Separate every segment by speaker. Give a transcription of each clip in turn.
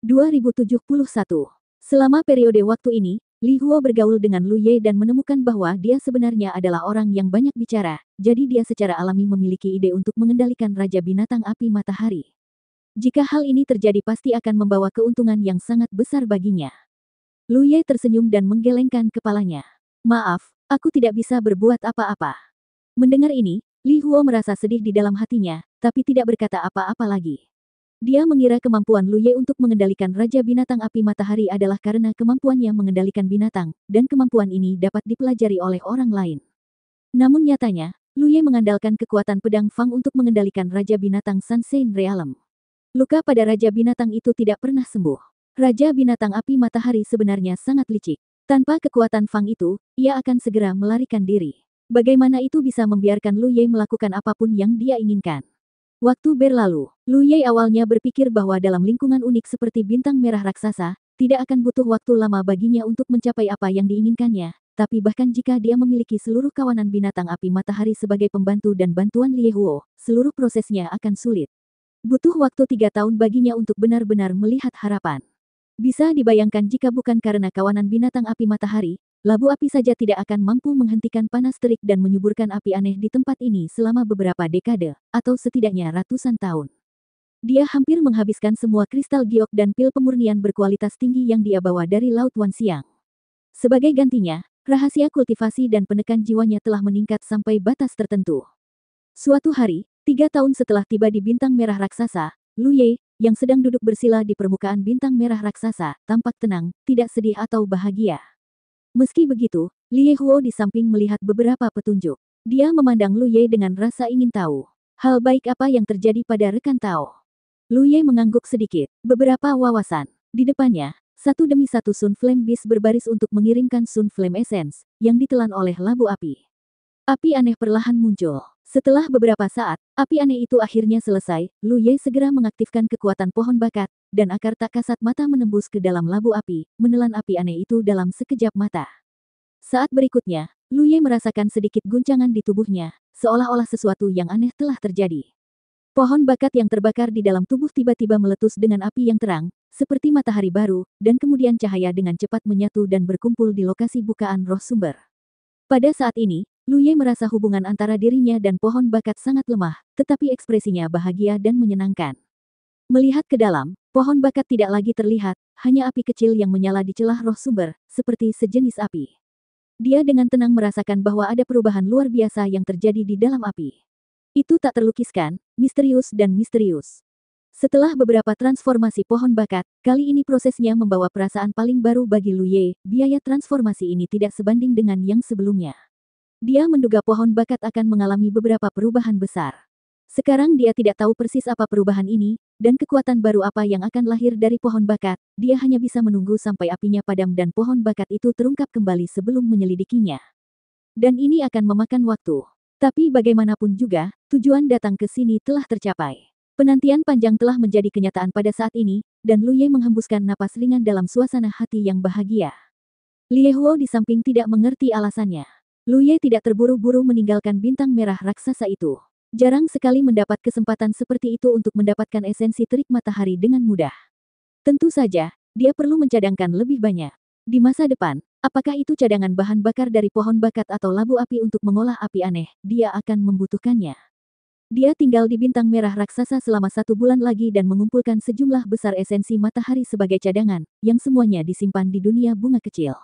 Speaker 1: 2071. Selama periode waktu ini, Li Huo bergaul dengan Lu Ye dan menemukan bahwa dia sebenarnya adalah orang yang banyak bicara, jadi dia secara alami memiliki ide untuk mengendalikan Raja Binatang Api Matahari. Jika hal ini terjadi pasti akan membawa keuntungan yang sangat besar baginya. Lu Ye tersenyum dan menggelengkan kepalanya. Maaf, aku tidak bisa berbuat apa-apa. Mendengar ini, Li Huo merasa sedih di dalam hatinya, tapi tidak berkata apa-apa lagi. Dia mengira kemampuan Ye untuk mengendalikan Raja Binatang Api Matahari adalah karena kemampuannya mengendalikan binatang, dan kemampuan ini dapat dipelajari oleh orang lain. Namun nyatanya, Ye mengandalkan kekuatan pedang Fang untuk mengendalikan Raja Binatang Sunshine Realm. Luka pada Raja Binatang itu tidak pernah sembuh. Raja Binatang Api Matahari sebenarnya sangat licik. Tanpa kekuatan Fang itu, ia akan segera melarikan diri. Bagaimana itu bisa membiarkan Ye melakukan apapun yang dia inginkan? Waktu berlalu, Lu Yei awalnya berpikir bahwa dalam lingkungan unik seperti bintang merah raksasa, tidak akan butuh waktu lama baginya untuk mencapai apa yang diinginkannya. Tapi bahkan jika dia memiliki seluruh kawanan binatang api matahari sebagai pembantu dan bantuan Huo, seluruh prosesnya akan sulit. Butuh waktu tiga tahun baginya untuk benar-benar melihat harapan. Bisa dibayangkan jika bukan karena kawanan binatang api matahari, Labu api saja tidak akan mampu menghentikan panas terik dan menyuburkan api aneh di tempat ini selama beberapa dekade, atau setidaknya ratusan tahun. Dia hampir menghabiskan semua kristal giok dan pil pemurnian berkualitas tinggi yang dia bawa dari Laut Wansiang. Sebagai gantinya, rahasia kultivasi dan penekan jiwanya telah meningkat sampai batas tertentu. Suatu hari, tiga tahun setelah tiba di bintang merah raksasa, Lu Ye, yang sedang duduk bersila di permukaan bintang merah raksasa, tampak tenang, tidak sedih atau bahagia. Meski begitu, Lie Huo di samping melihat beberapa petunjuk. Dia memandang Lu Ye dengan rasa ingin tahu. Hal baik apa yang terjadi pada rekan Tao. Ye mengangguk sedikit, beberapa wawasan. Di depannya, satu demi satu Sun Flame Beast berbaris untuk mengirimkan Sun Flame Essence, yang ditelan oleh labu api. Api aneh perlahan muncul. Setelah beberapa saat, api aneh itu akhirnya selesai, Lu Ye segera mengaktifkan kekuatan pohon bakat, dan akar tak kasat mata menembus ke dalam labu api, menelan api aneh itu dalam sekejap mata. Saat berikutnya, Lu Ye merasakan sedikit guncangan di tubuhnya, seolah-olah sesuatu yang aneh telah terjadi. Pohon bakat yang terbakar di dalam tubuh tiba-tiba meletus dengan api yang terang, seperti matahari baru, dan kemudian cahaya dengan cepat menyatu dan berkumpul di lokasi bukaan roh sumber. Pada saat ini, Lu Ye merasa hubungan antara dirinya dan pohon bakat sangat lemah, tetapi ekspresinya bahagia dan menyenangkan. Melihat ke dalam, Pohon bakat tidak lagi terlihat, hanya api kecil yang menyala di celah roh sumber, seperti sejenis api. Dia dengan tenang merasakan bahwa ada perubahan luar biasa yang terjadi di dalam api. Itu tak terlukiskan, misterius dan misterius. Setelah beberapa transformasi pohon bakat, kali ini prosesnya membawa perasaan paling baru bagi Ye, biaya transformasi ini tidak sebanding dengan yang sebelumnya. Dia menduga pohon bakat akan mengalami beberapa perubahan besar. Sekarang dia tidak tahu persis apa perubahan ini, dan kekuatan baru apa yang akan lahir dari pohon bakat, dia hanya bisa menunggu sampai apinya padam dan pohon bakat itu terungkap kembali sebelum menyelidikinya. Dan ini akan memakan waktu. Tapi bagaimanapun juga, tujuan datang ke sini telah tercapai. Penantian panjang telah menjadi kenyataan pada saat ini, dan Lu Ye menghembuskan napas ringan dalam suasana hati yang bahagia. Lie Huo di samping tidak mengerti alasannya. Lu Ye tidak terburu-buru meninggalkan bintang merah raksasa itu. Jarang sekali mendapat kesempatan seperti itu untuk mendapatkan esensi terik matahari dengan mudah. Tentu saja, dia perlu mencadangkan lebih banyak. Di masa depan, apakah itu cadangan bahan bakar dari pohon bakat atau labu api untuk mengolah api aneh, dia akan membutuhkannya. Dia tinggal di bintang merah raksasa selama satu bulan lagi dan mengumpulkan sejumlah besar esensi matahari sebagai cadangan, yang semuanya disimpan di dunia bunga kecil.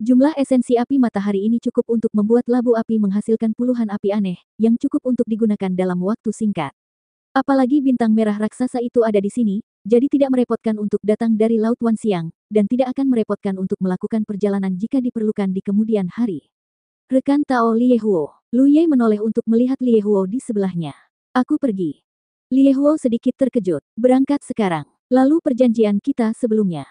Speaker 1: Jumlah esensi api matahari ini cukup untuk membuat labu api menghasilkan puluhan api aneh, yang cukup untuk digunakan dalam waktu singkat. Apalagi bintang merah raksasa itu ada di sini, jadi tidak merepotkan untuk datang dari Laut Wan Siang, dan tidak akan merepotkan untuk melakukan perjalanan jika diperlukan di kemudian hari. Rekan Tao Liehuo, Ye menoleh untuk melihat Liehuo di sebelahnya. Aku pergi. Liehuo sedikit terkejut, berangkat sekarang. Lalu perjanjian kita sebelumnya.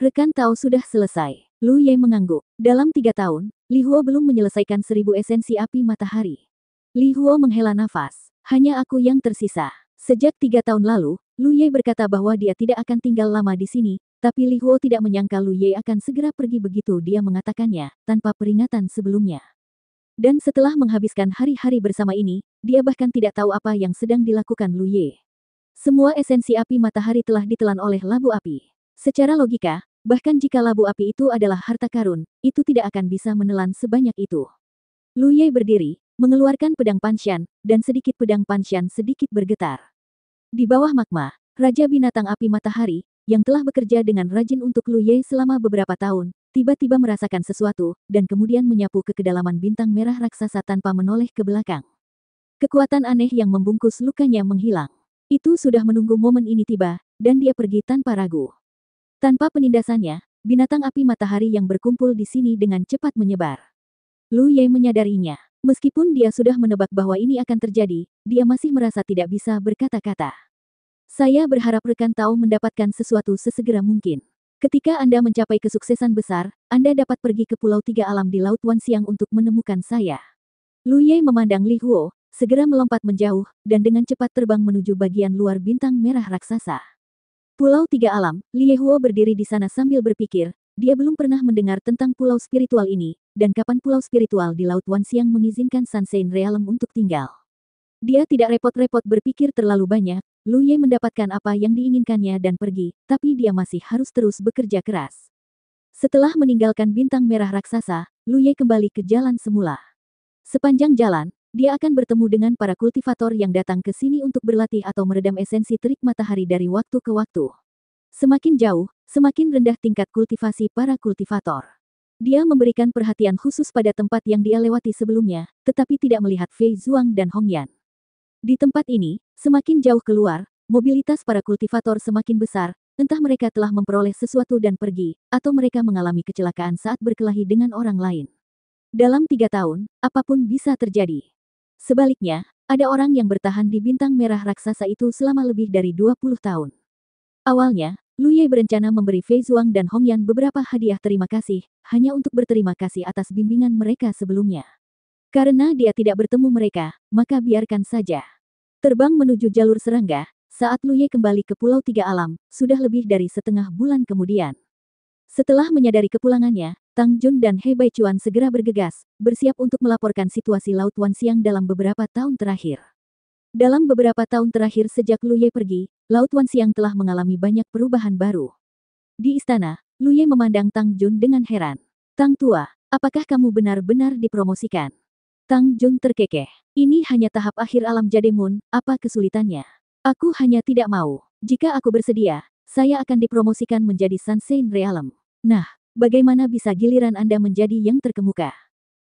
Speaker 1: Rekan Tao sudah selesai. Lu Ye mengangguk. Dalam tiga tahun, Li Huo belum menyelesaikan seribu esensi api matahari. Li Huo menghela nafas. Hanya aku yang tersisa. Sejak tiga tahun lalu, Lu Ye berkata bahwa dia tidak akan tinggal lama di sini, tapi Li Huo tidak menyangka Lu Ye akan segera pergi begitu dia mengatakannya, tanpa peringatan sebelumnya. Dan setelah menghabiskan hari-hari bersama ini, dia bahkan tidak tahu apa yang sedang dilakukan Lu Ye. Semua esensi api matahari telah ditelan oleh labu api. Secara logika, Bahkan jika labu api itu adalah harta karun, itu tidak akan bisa menelan sebanyak itu. Lu Ye berdiri, mengeluarkan pedang Panshan, dan sedikit pedang Panshan sedikit bergetar. Di bawah magma, Raja Binatang Api Matahari, yang telah bekerja dengan rajin untuk Lu Ye selama beberapa tahun, tiba-tiba merasakan sesuatu, dan kemudian menyapu ke kedalaman bintang merah raksasa tanpa menoleh ke belakang. Kekuatan aneh yang membungkus lukanya menghilang. Itu sudah menunggu momen ini tiba, dan dia pergi tanpa ragu. Tanpa penindasannya, binatang api matahari yang berkumpul di sini dengan cepat menyebar. Lu Ye menyadarinya. Meskipun dia sudah menebak bahwa ini akan terjadi, dia masih merasa tidak bisa berkata-kata. Saya berharap rekan tahu mendapatkan sesuatu sesegera mungkin. Ketika Anda mencapai kesuksesan besar, Anda dapat pergi ke Pulau Tiga Alam di Laut Wan Siang untuk menemukan saya. Lu Ye memandang Li Huo, segera melompat menjauh, dan dengan cepat terbang menuju bagian luar bintang merah raksasa. Pulau Tiga Alam, Huo berdiri di sana sambil berpikir, dia belum pernah mendengar tentang pulau spiritual ini, dan kapan pulau spiritual di Laut Siang mengizinkan Sansein Realm untuk tinggal. Dia tidak repot-repot berpikir terlalu banyak, Lu Ye mendapatkan apa yang diinginkannya dan pergi, tapi dia masih harus terus bekerja keras. Setelah meninggalkan bintang merah raksasa, Lu Ye kembali ke jalan semula. Sepanjang jalan, dia akan bertemu dengan para kultivator yang datang ke sini untuk berlatih atau meredam esensi terik matahari dari waktu ke waktu. Semakin jauh, semakin rendah tingkat kultivasi para kultivator. Dia memberikan perhatian khusus pada tempat yang dia lewati sebelumnya, tetapi tidak melihat Fei Zhuang dan Hong Yan. Di tempat ini, semakin jauh keluar, mobilitas para kultivator semakin besar, entah mereka telah memperoleh sesuatu dan pergi, atau mereka mengalami kecelakaan saat berkelahi dengan orang lain. Dalam tiga tahun, apapun bisa terjadi. Sebaliknya, ada orang yang bertahan di bintang merah raksasa itu selama lebih dari 20 tahun. Awalnya, Lu Ye berencana memberi Fei Zhuang dan Hong Yan beberapa hadiah terima kasih, hanya untuk berterima kasih atas bimbingan mereka sebelumnya. Karena dia tidak bertemu mereka, maka biarkan saja. Terbang menuju jalur serangga, saat Lu Ye kembali ke Pulau Tiga Alam, sudah lebih dari setengah bulan kemudian. Setelah menyadari kepulangannya, Tang Jun dan He Cuan segera bergegas, bersiap untuk melaporkan situasi Laut Siang dalam beberapa tahun terakhir. Dalam beberapa tahun terakhir sejak Lu Ye pergi, Laut Siang telah mengalami banyak perubahan baru. Di istana, Lu Ye memandang Tang Jun dengan heran. Tang Tua, apakah kamu benar-benar dipromosikan? Tang Jun terkekeh. Ini hanya tahap akhir alam Jademun, apa kesulitannya? Aku hanya tidak mau. Jika aku bersedia, saya akan dipromosikan menjadi Sansein Realm. Nah, bagaimana bisa giliran Anda menjadi yang terkemuka?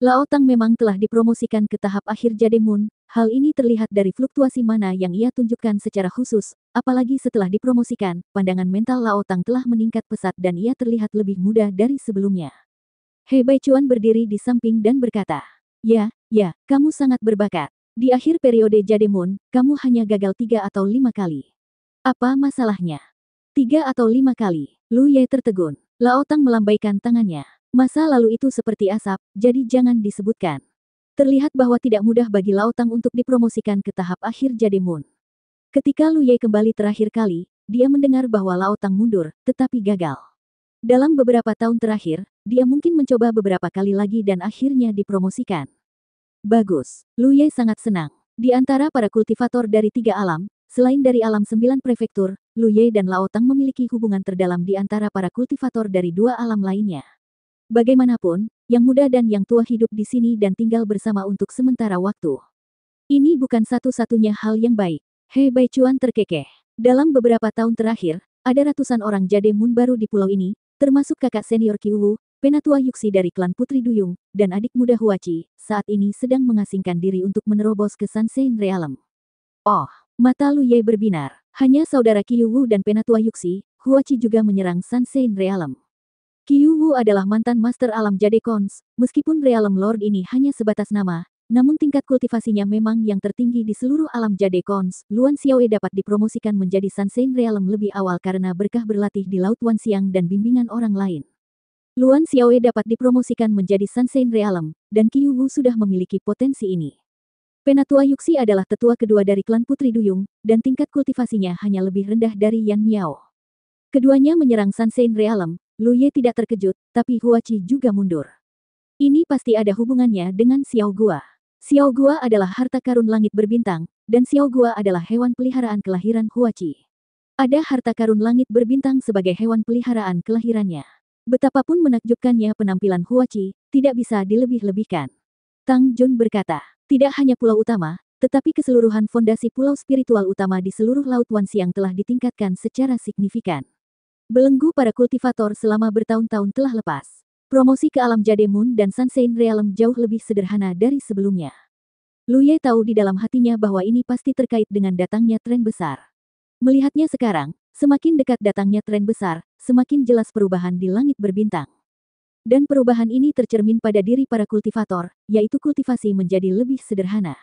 Speaker 1: Lao Tang memang telah dipromosikan ke tahap akhir Jademun, hal ini terlihat dari fluktuasi mana yang ia tunjukkan secara khusus, apalagi setelah dipromosikan, pandangan mental Lao Tang telah meningkat pesat dan ia terlihat lebih muda dari sebelumnya. Hei Bai Chuan berdiri di samping dan berkata,
Speaker 2: Ya, ya,
Speaker 1: kamu sangat berbakat. Di akhir periode Jademun, kamu hanya gagal tiga atau lima kali. Apa masalahnya? Tiga atau lima kali, Lu Ye tertegun. Lao Tang melambaikan tangannya. Masa lalu itu seperti asap, jadi jangan disebutkan. Terlihat bahwa tidak mudah bagi Lao Tang untuk dipromosikan ke tahap akhir Jade Moon. Ketika Lu Ye kembali terakhir kali, dia mendengar bahwa Lao Tang mundur, tetapi gagal. Dalam beberapa tahun terakhir, dia mungkin mencoba beberapa kali lagi dan akhirnya dipromosikan. Bagus, Lu Ye sangat senang. Di antara para kultivator dari tiga alam, selain dari alam sembilan prefektur, Luye dan Lao Tang memiliki hubungan terdalam di antara para kultivator dari dua alam lainnya. Bagaimanapun, yang muda dan yang tua hidup di sini dan tinggal bersama untuk sementara waktu. Ini bukan satu-satunya hal yang baik. Hei Bai Chuan terkekeh. Dalam beberapa tahun terakhir, ada ratusan orang Jade Moon baru di pulau ini, termasuk kakak senior Wu, penatua Yuxi dari klan Putri Duyung, dan adik muda Huachi, saat ini sedang mengasingkan diri untuk menerobos ke Sunshine Realm. Oh, mata Luye berbinar. Hanya saudara Kiyuwu dan Penatua Yuxi, Huachi juga menyerang Sansein Realm. Kiyuwu adalah mantan Master Alam Jadekons, meskipun Realm Lord ini hanya sebatas nama, namun tingkat kultivasinya memang yang tertinggi di seluruh alam Jadekons. Luan Xiaowei dapat dipromosikan menjadi Sansein Realm lebih awal karena berkah berlatih di Laut Wan Siang dan bimbingan orang lain. Luan Xiaowei dapat dipromosikan menjadi Sansein Realm, dan Kiyuwu sudah memiliki potensi ini. Penatua Yuxi adalah tetua kedua dari klan Putri Duyung, dan tingkat kultivasinya hanya lebih rendah dari Yan Miao. Keduanya menyerang Sansein Realm, Lu Ye tidak terkejut, tapi Hua juga mundur. Ini pasti ada hubungannya dengan Xiao Gua. Xiao Gua adalah harta karun langit berbintang, dan Xiao Gua adalah hewan peliharaan kelahiran Hua Ada harta karun langit berbintang sebagai hewan peliharaan kelahirannya. Betapapun menakjubkannya penampilan Hua tidak bisa dilebih-lebihkan. Tang Jun berkata, tidak hanya pulau utama, tetapi keseluruhan fondasi pulau spiritual utama di seluruh Laut Wansiang telah ditingkatkan secara signifikan. Belenggu para kultivator selama bertahun-tahun telah lepas. Promosi ke alam Jademun dan Sansein Realm jauh lebih sederhana dari sebelumnya. Lu Ye tahu di dalam hatinya bahwa ini pasti terkait dengan datangnya tren besar. Melihatnya sekarang, semakin dekat datangnya tren besar, semakin jelas perubahan di langit berbintang. Dan perubahan ini tercermin pada diri para kultivator, yaitu kultivasi menjadi lebih sederhana.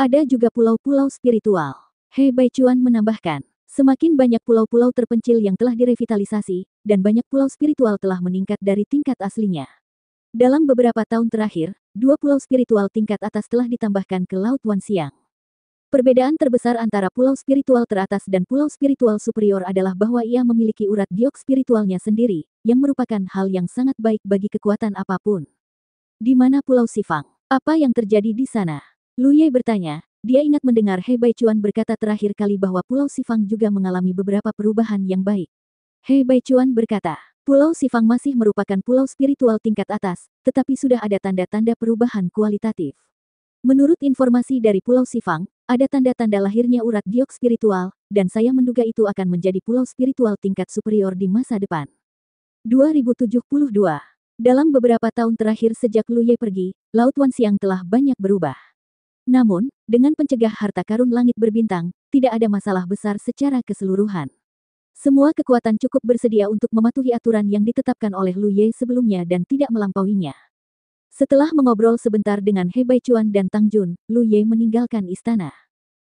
Speaker 1: Ada juga pulau-pulau spiritual. He Bai Chuan menambahkan, semakin banyak pulau-pulau terpencil yang telah direvitalisasi, dan banyak pulau spiritual telah meningkat dari tingkat aslinya. Dalam beberapa tahun terakhir, dua pulau spiritual tingkat atas telah ditambahkan ke Laut Wansiang. Perbedaan terbesar antara pulau spiritual teratas dan pulau spiritual superior adalah bahwa ia memiliki urat giok spiritualnya sendiri, yang merupakan hal yang sangat baik bagi kekuatan apapun. Di mana Pulau Sifang? Apa yang terjadi di sana? Luye bertanya. Dia ingat mendengar Hei Bai Chuan berkata terakhir kali bahwa Pulau Sifang juga mengalami beberapa perubahan yang baik. Hei Bai Chuan berkata, Pulau Sifang masih merupakan pulau spiritual tingkat atas, tetapi sudah ada tanda-tanda perubahan kualitatif. Menurut informasi dari Pulau Sifang, ada tanda-tanda lahirnya urat giok spiritual, dan saya menduga itu akan menjadi pulau spiritual tingkat superior di masa depan. 2072 Dalam beberapa tahun terakhir sejak Lu Ye pergi, Laut Wansiang telah banyak berubah. Namun, dengan pencegah harta karun langit berbintang, tidak ada masalah besar secara keseluruhan. Semua kekuatan cukup bersedia untuk mematuhi aturan yang ditetapkan oleh Lu Ye sebelumnya dan tidak melampauinya. Setelah mengobrol sebentar dengan He Bai Chuan dan Tang Jun, Lu Ye meninggalkan istana.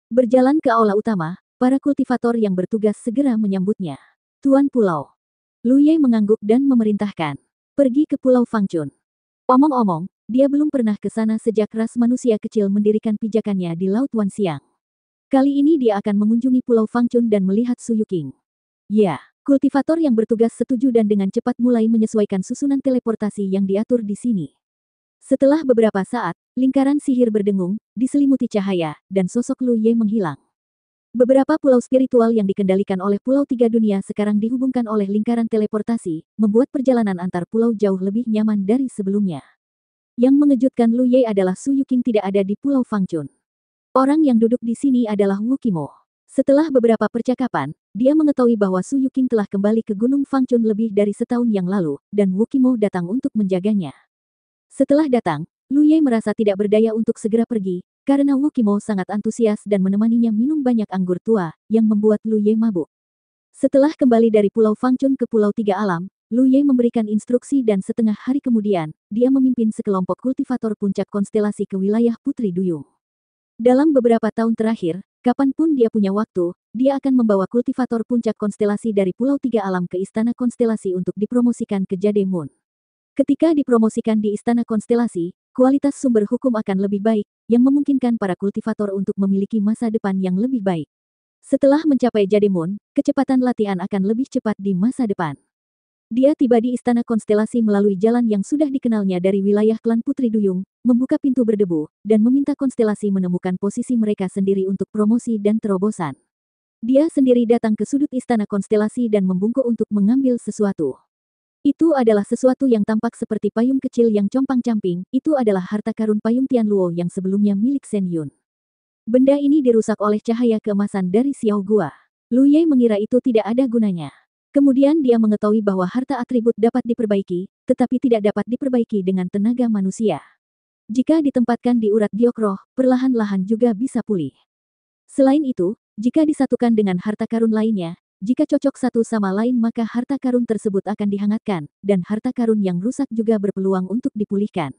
Speaker 1: Berjalan ke aula utama, para kultivator yang bertugas segera menyambutnya. Tuan Pulau. Luye mengangguk dan memerintahkan. Pergi ke Pulau Fangchun. Omong-omong, dia belum pernah ke sana sejak ras manusia kecil mendirikan pijakannya di Laut Wansiang. Kali ini dia akan mengunjungi Pulau Fangchun dan melihat Suyuking. Ya, kultivator yang bertugas setuju dan dengan cepat mulai menyesuaikan susunan teleportasi yang diatur di sini. Setelah beberapa saat, Lingkaran sihir berdengung, diselimuti cahaya, dan sosok Lu Ye menghilang. Beberapa pulau spiritual yang dikendalikan oleh Pulau Tiga Dunia sekarang dihubungkan oleh lingkaran teleportasi, membuat perjalanan antar pulau jauh lebih nyaman dari sebelumnya. Yang mengejutkan Lu Ye adalah Su Yuking tidak ada di Pulau Fangchun. Orang yang duduk di sini adalah Wu Kimo. Setelah beberapa percakapan, dia mengetahui bahwa Su Yuking telah kembali ke Gunung Fangchun lebih dari setahun yang lalu, dan Wu Kimo datang untuk menjaganya. Setelah datang, Luye merasa tidak berdaya untuk segera pergi, karena Wu Wukimo sangat antusias dan menemaninya minum banyak anggur tua, yang membuat Luye mabuk. Setelah kembali dari Pulau Fangchun ke Pulau Tiga Alam, Luye memberikan instruksi dan setengah hari kemudian, dia memimpin sekelompok kultivator puncak konstelasi ke wilayah Putri Duyung. Dalam beberapa tahun terakhir, kapanpun dia punya waktu, dia akan membawa kultivator puncak konstelasi dari Pulau Tiga Alam ke Istana Konstelasi untuk dipromosikan ke Jade Moon. Ketika dipromosikan di Istana Konstelasi, kualitas sumber hukum akan lebih baik, yang memungkinkan para kultivator untuk memiliki masa depan yang lebih baik. Setelah mencapai jadimun, kecepatan latihan akan lebih cepat di masa depan. Dia tiba di Istana Konstelasi melalui jalan yang sudah dikenalnya dari wilayah klan Putri Duyung, membuka pintu berdebu, dan meminta Konstelasi menemukan posisi mereka sendiri untuk promosi dan terobosan. Dia sendiri datang ke sudut Istana Konstelasi dan membungkuk untuk mengambil sesuatu. Itu adalah sesuatu yang tampak seperti payung kecil yang compang-camping, itu adalah harta karun payung Tian Luo yang sebelumnya milik Shen Yun. Benda ini dirusak oleh cahaya keemasan dari Xiao Gua. Lu Ye mengira itu tidak ada gunanya. Kemudian dia mengetahui bahwa harta atribut dapat diperbaiki, tetapi tidak dapat diperbaiki dengan tenaga manusia. Jika ditempatkan di urat diokroh, perlahan-lahan juga bisa pulih. Selain itu, jika disatukan dengan harta karun lainnya, jika cocok satu sama lain maka harta karun tersebut akan dihangatkan, dan harta karun yang rusak juga berpeluang untuk dipulihkan.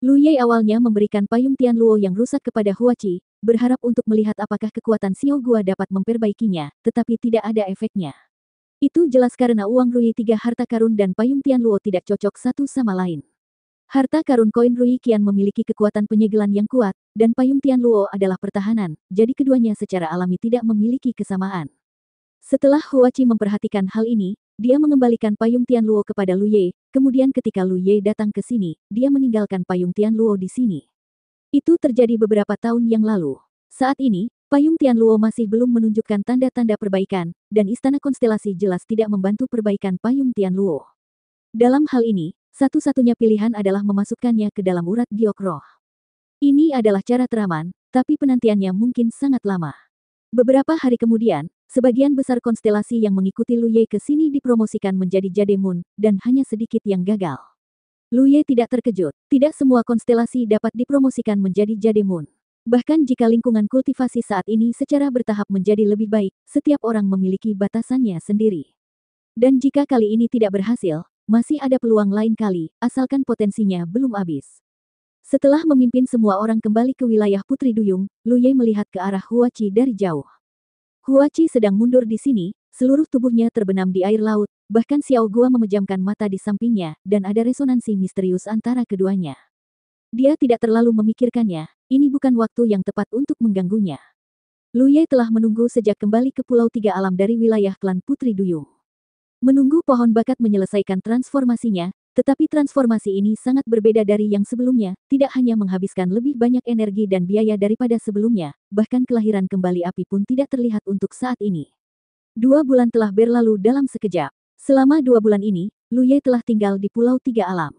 Speaker 1: Lu Ye awalnya memberikan payung Tian Luo yang rusak kepada Qi, berharap untuk melihat apakah kekuatan Xiao Gua dapat memperbaikinya, tetapi tidak ada efeknya. Itu jelas karena uang Rui tiga harta karun dan payung Tian Luo tidak cocok satu sama lain. Harta karun koin Rui kian memiliki kekuatan penyegelan yang kuat, dan payung Tian Luo adalah pertahanan, jadi keduanya secara alami tidak memiliki kesamaan. Setelah Hua Qi memperhatikan hal ini, dia mengembalikan payung Tian Luo kepada Lu Ye. kemudian ketika Lu Ye datang ke sini, dia meninggalkan payung Tian Luo di sini. Itu terjadi beberapa tahun yang lalu. Saat ini, payung Tian Luo masih belum menunjukkan tanda-tanda perbaikan, dan istana konstelasi jelas tidak membantu perbaikan payung Tian Luo. Dalam hal ini, satu-satunya pilihan adalah memasukkannya ke dalam urat giok roh. Ini adalah cara teraman, tapi penantiannya mungkin sangat lama. Beberapa hari kemudian, Sebagian besar konstelasi yang mengikuti Lu Ye ke sini dipromosikan menjadi Jade Moon, dan hanya sedikit yang gagal. Lu Ye tidak terkejut, tidak semua konstelasi dapat dipromosikan menjadi Jade Moon. Bahkan jika lingkungan kultivasi saat ini secara bertahap menjadi lebih baik, setiap orang memiliki batasannya sendiri. Dan jika kali ini tidak berhasil, masih ada peluang lain kali, asalkan potensinya belum habis. Setelah memimpin semua orang kembali ke wilayah Putri Duyung, Ye melihat ke arah Huachi dari jauh. Huachi sedang mundur di sini, seluruh tubuhnya terbenam di air laut, bahkan Xiao Gua memejamkan mata di sampingnya, dan ada resonansi misterius antara keduanya. Dia tidak terlalu memikirkannya, ini bukan waktu yang tepat untuk mengganggunya. Luye telah menunggu sejak kembali ke Pulau Tiga Alam dari wilayah klan Putri Duyung. Menunggu pohon bakat menyelesaikan transformasinya, tetapi transformasi ini sangat berbeda dari yang sebelumnya, tidak hanya menghabiskan lebih banyak energi dan biaya daripada sebelumnya, bahkan kelahiran kembali api pun tidak terlihat untuk saat ini. Dua bulan telah berlalu dalam sekejap. Selama dua bulan ini, Lu Ye telah tinggal di Pulau Tiga Alam.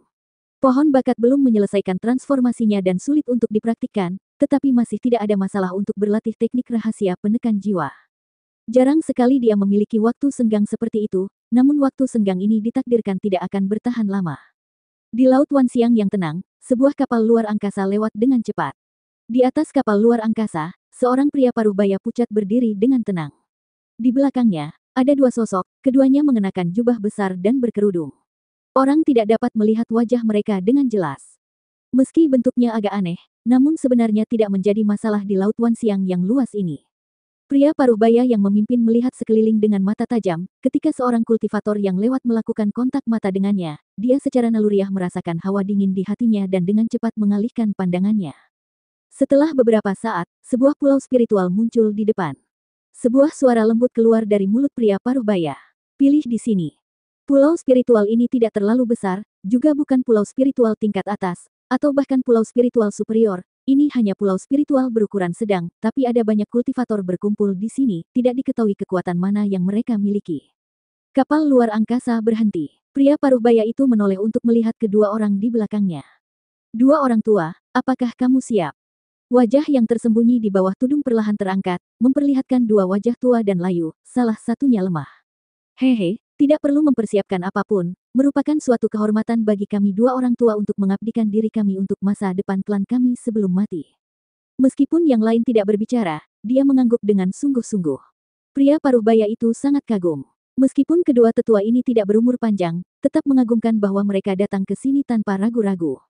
Speaker 1: Pohon bakat belum menyelesaikan transformasinya dan sulit untuk dipraktikkan, tetapi masih tidak ada masalah untuk berlatih teknik rahasia penekan jiwa. Jarang sekali dia memiliki waktu senggang seperti itu, namun waktu senggang ini ditakdirkan tidak akan bertahan lama. Di Laut siang yang tenang, sebuah kapal luar angkasa lewat dengan cepat. Di atas kapal luar angkasa, seorang pria paruh baya pucat berdiri dengan tenang. Di belakangnya, ada dua sosok, keduanya mengenakan jubah besar dan berkerudung. Orang tidak dapat melihat wajah mereka dengan jelas. Meski bentuknya agak aneh, namun sebenarnya tidak menjadi masalah di Laut siang yang luas ini. Pria Parubaya yang memimpin melihat sekeliling dengan mata tajam, ketika seorang kultivator yang lewat melakukan kontak mata dengannya, dia secara naluriah merasakan hawa dingin di hatinya dan dengan cepat mengalihkan pandangannya. Setelah beberapa saat, sebuah pulau spiritual muncul di depan. Sebuah suara lembut keluar dari mulut pria Parubaya. Pilih di sini. Pulau spiritual ini tidak terlalu besar, juga bukan pulau spiritual tingkat atas, atau bahkan pulau spiritual superior, ini hanya pulau spiritual berukuran sedang, tapi ada banyak kultivator berkumpul di sini, tidak diketahui kekuatan mana yang mereka miliki. Kapal luar angkasa berhenti. Pria paruh baya itu menoleh untuk melihat kedua orang di belakangnya. Dua orang tua, apakah kamu siap? Wajah yang tersembunyi di bawah tudung perlahan terangkat, memperlihatkan dua wajah tua dan layu, salah satunya lemah. Hehe, tidak perlu mempersiapkan apapun, merupakan suatu kehormatan bagi kami dua orang tua untuk mengabdikan diri kami untuk masa depan klan kami sebelum mati. Meskipun yang lain tidak berbicara, dia mengangguk dengan sungguh-sungguh. Pria paruh baya itu sangat kagum. Meskipun kedua tetua ini tidak berumur panjang, tetap mengagumkan bahwa mereka datang ke sini tanpa ragu-ragu.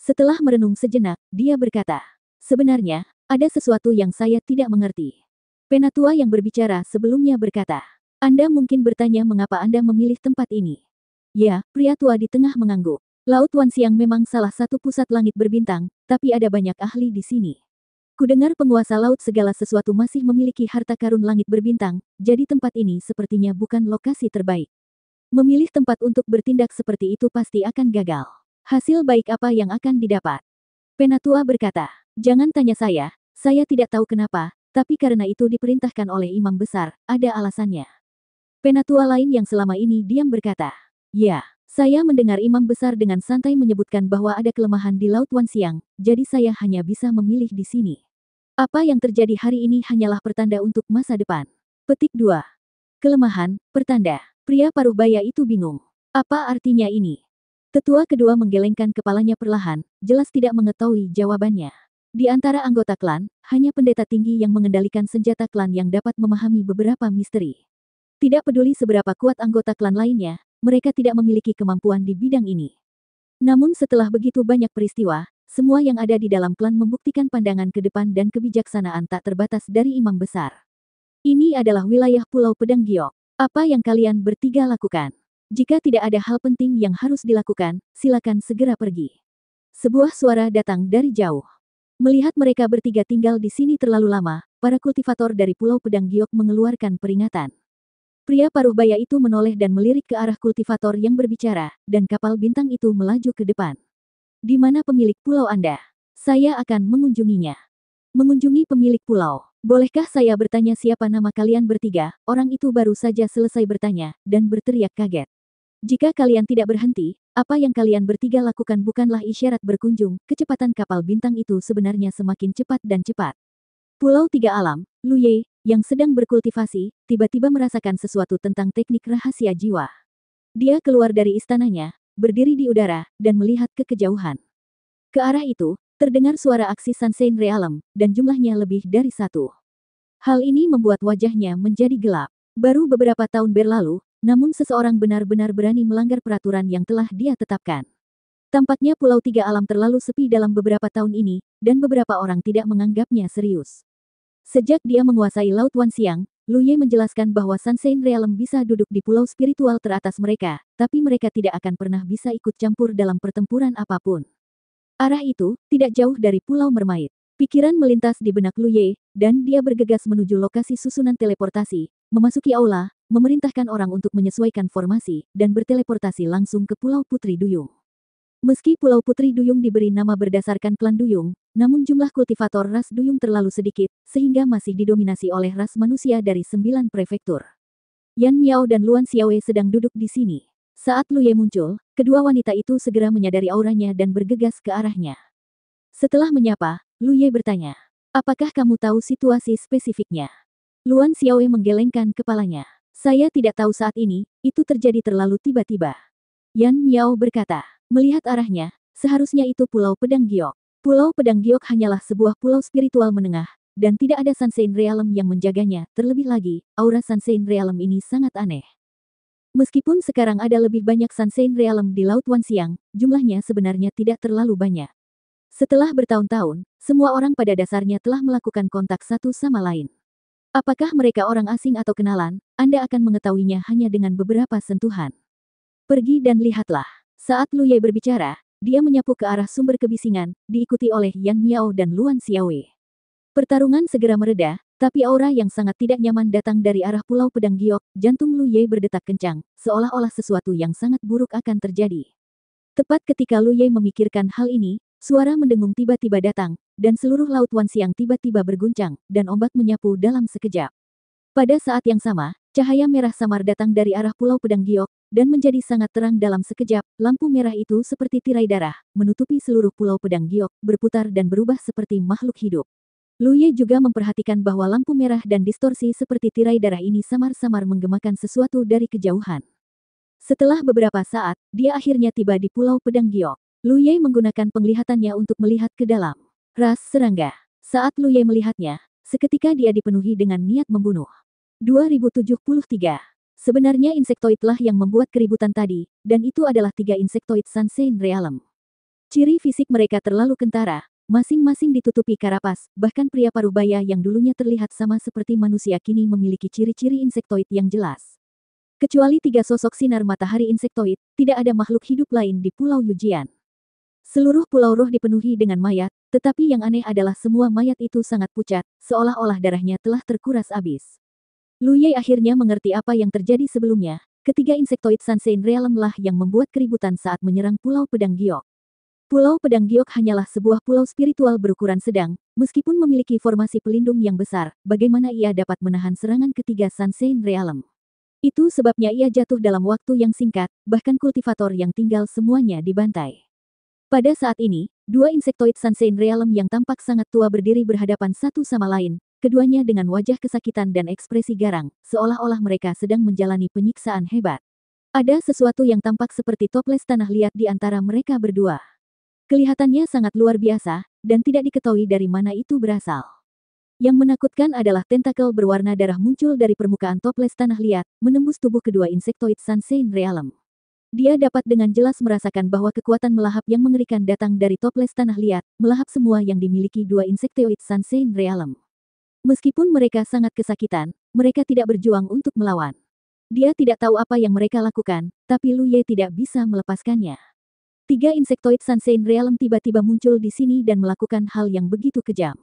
Speaker 1: Setelah merenung sejenak, dia berkata, Sebenarnya, ada sesuatu yang saya tidak mengerti. Penatua yang berbicara sebelumnya berkata, anda mungkin bertanya mengapa Anda memilih tempat ini. Ya, pria tua di tengah mengangguk. Laut Wansiang memang salah satu pusat langit berbintang, tapi ada banyak ahli di sini. Kudengar penguasa laut segala sesuatu masih memiliki harta karun langit berbintang, jadi tempat ini sepertinya bukan lokasi terbaik. Memilih tempat untuk bertindak seperti itu pasti akan gagal. Hasil baik apa yang akan didapat? Penatua berkata, jangan tanya saya, saya tidak tahu kenapa, tapi karena itu diperintahkan oleh imam besar, ada alasannya. Penatua lain yang selama ini diam berkata, Ya, saya mendengar imam besar dengan santai menyebutkan bahwa ada kelemahan di Laut Wan Siang. jadi saya hanya bisa memilih di sini. Apa yang terjadi hari ini hanyalah pertanda untuk masa depan. Petik 2. Kelemahan, pertanda. Pria paruh baya itu bingung. Apa artinya ini? Tetua kedua menggelengkan kepalanya perlahan, jelas tidak mengetahui jawabannya. Di antara anggota klan, hanya pendeta tinggi yang mengendalikan senjata klan yang dapat memahami beberapa misteri. Tidak peduli seberapa kuat anggota klan lainnya, mereka tidak memiliki kemampuan di bidang ini. Namun setelah begitu banyak peristiwa, semua yang ada di dalam klan membuktikan pandangan ke depan dan kebijaksanaan tak terbatas dari imam besar. Ini adalah wilayah Pulau Pedang Giok. Apa yang kalian bertiga lakukan? Jika tidak ada hal penting yang harus dilakukan, silakan segera pergi. Sebuah suara datang dari jauh. Melihat mereka bertiga tinggal di sini terlalu lama, para kultivator dari Pulau Pedang Giok mengeluarkan peringatan. Pria paruh baya itu menoleh dan melirik ke arah kultivator yang berbicara, dan kapal bintang itu melaju ke depan. Di mana pemilik pulau Anda? Saya akan mengunjunginya. Mengunjungi pemilik pulau. Bolehkah saya bertanya siapa nama kalian bertiga? Orang itu baru saja selesai bertanya, dan berteriak kaget. Jika kalian tidak berhenti, apa yang kalian bertiga lakukan bukanlah isyarat berkunjung, kecepatan kapal bintang itu sebenarnya semakin cepat dan cepat. Pulau Tiga Alam, Luye, yang sedang berkultivasi, tiba-tiba merasakan sesuatu tentang teknik rahasia jiwa. Dia keluar dari istananya, berdiri di udara, dan melihat ke kejauhan. Ke arah itu, terdengar suara aksi Sansein Realem, dan jumlahnya lebih dari satu. Hal ini membuat wajahnya menjadi gelap. Baru beberapa tahun berlalu, namun seseorang benar-benar berani melanggar peraturan yang telah dia tetapkan. Tampaknya Pulau Tiga Alam terlalu sepi dalam beberapa tahun ini, dan beberapa orang tidak menganggapnya serius. Sejak dia menguasai Laut Wan Siang, Lu Ye menjelaskan bahwa Sunshine Realm bisa duduk di pulau spiritual teratas mereka, tapi mereka tidak akan pernah bisa ikut campur dalam pertempuran apapun. Arah itu, tidak jauh dari Pulau Mermaid. Pikiran melintas di benak Lu Ye, dan dia bergegas menuju lokasi susunan teleportasi, memasuki aula, memerintahkan orang untuk menyesuaikan formasi, dan berteleportasi langsung ke Pulau Putri Duyung. Meski Pulau Putri Duyung diberi nama berdasarkan klan Duyung, namun jumlah kultivator ras duyung terlalu sedikit, sehingga masih didominasi oleh ras manusia dari sembilan prefektur. Yan Miao dan Luan Xiaowei sedang duduk di sini. Saat Lu Ye muncul, kedua wanita itu segera menyadari auranya dan bergegas ke arahnya. Setelah menyapa, Lu Ye bertanya, Apakah kamu tahu situasi spesifiknya? Luan Xiaowei menggelengkan kepalanya. Saya tidak tahu saat ini, itu terjadi terlalu tiba-tiba. Yan Miao berkata, melihat arahnya, seharusnya itu Pulau Pedang Giok. Pulau Pedang Giok hanyalah sebuah pulau spiritual menengah, dan tidak ada Sansein Realm yang menjaganya, terlebih lagi, aura Sansein Realm ini sangat aneh. Meskipun sekarang ada lebih banyak Sansein Realm di Laut Wansiang, jumlahnya sebenarnya tidak terlalu banyak. Setelah bertahun-tahun, semua orang pada dasarnya telah melakukan kontak satu sama lain. Apakah mereka orang asing atau kenalan, Anda akan mengetahuinya hanya dengan beberapa sentuhan. Pergi dan lihatlah. Saat Lu Ye berbicara, dia menyapu ke arah sumber kebisingan, diikuti oleh Yang Miao dan Luan Xiaowei. Pertarungan segera mereda, tapi aura yang sangat tidak nyaman datang dari arah Pulau Pedang Giok, jantung Lu Ye berdetak kencang, seolah-olah sesuatu yang sangat buruk akan terjadi. Tepat ketika Lu Ye memikirkan hal ini, suara mendengung tiba-tiba datang, dan seluruh laut Wan Siang tiba-tiba berguncang, dan ombak menyapu dalam sekejap. Pada saat yang sama, Cahaya merah samar datang dari arah Pulau Pedang Giok, dan menjadi sangat terang dalam sekejap, lampu merah itu seperti tirai darah, menutupi seluruh Pulau Pedang Giok, berputar dan berubah seperti makhluk hidup. Luye juga memperhatikan bahwa lampu merah dan distorsi seperti tirai darah ini samar-samar menggemakan sesuatu dari kejauhan. Setelah beberapa saat, dia akhirnya tiba di Pulau Pedang Giok. Luye menggunakan penglihatannya untuk melihat ke dalam. Ras serangga. Saat Luye melihatnya, seketika dia dipenuhi dengan niat membunuh. 2073. Sebenarnya insektoidlah yang membuat keributan tadi, dan itu adalah tiga insektoid Sunshine Realm. Ciri fisik mereka terlalu kentara, masing-masing ditutupi karapas, bahkan pria parubaya yang dulunya terlihat sama seperti manusia kini memiliki ciri-ciri insektoid yang jelas. Kecuali tiga sosok sinar matahari insektoid, tidak ada makhluk hidup lain di Pulau Yujian. Seluruh pulau roh dipenuhi dengan mayat, tetapi yang aneh adalah semua mayat itu sangat pucat, seolah-olah darahnya telah terkuras habis. Lu Ye akhirnya mengerti apa yang terjadi sebelumnya, ketiga insektoid Sansein Realm lah yang membuat keributan saat menyerang Pulau Pedang Giok. Pulau Pedang Giok hanyalah sebuah pulau spiritual berukuran sedang, meskipun memiliki formasi pelindung yang besar, bagaimana ia dapat menahan serangan ketiga Sansein Realm. Itu sebabnya ia jatuh dalam waktu yang singkat, bahkan kultivator yang tinggal semuanya dibantai. Pada saat ini, dua insektoid Sansein Realm yang tampak sangat tua berdiri berhadapan satu sama lain, keduanya dengan wajah kesakitan dan ekspresi garang, seolah-olah mereka sedang menjalani penyiksaan hebat. Ada sesuatu yang tampak seperti toples tanah liat di antara mereka berdua. Kelihatannya sangat luar biasa, dan tidak diketahui dari mana itu berasal. Yang menakutkan adalah tentakel berwarna darah muncul dari permukaan toples tanah liat, menembus tubuh kedua insektoid Sunshine Realm. Dia dapat dengan jelas merasakan bahwa kekuatan melahap yang mengerikan datang dari toples tanah liat, melahap semua yang dimiliki dua insektoid Sunshine Realm. Meskipun mereka sangat kesakitan, mereka tidak berjuang untuk melawan. Dia tidak tahu apa yang mereka lakukan, tapi Lu Ye tidak bisa melepaskannya. Tiga insektoid Sunshine Realm tiba-tiba muncul di sini dan melakukan hal yang begitu kejam.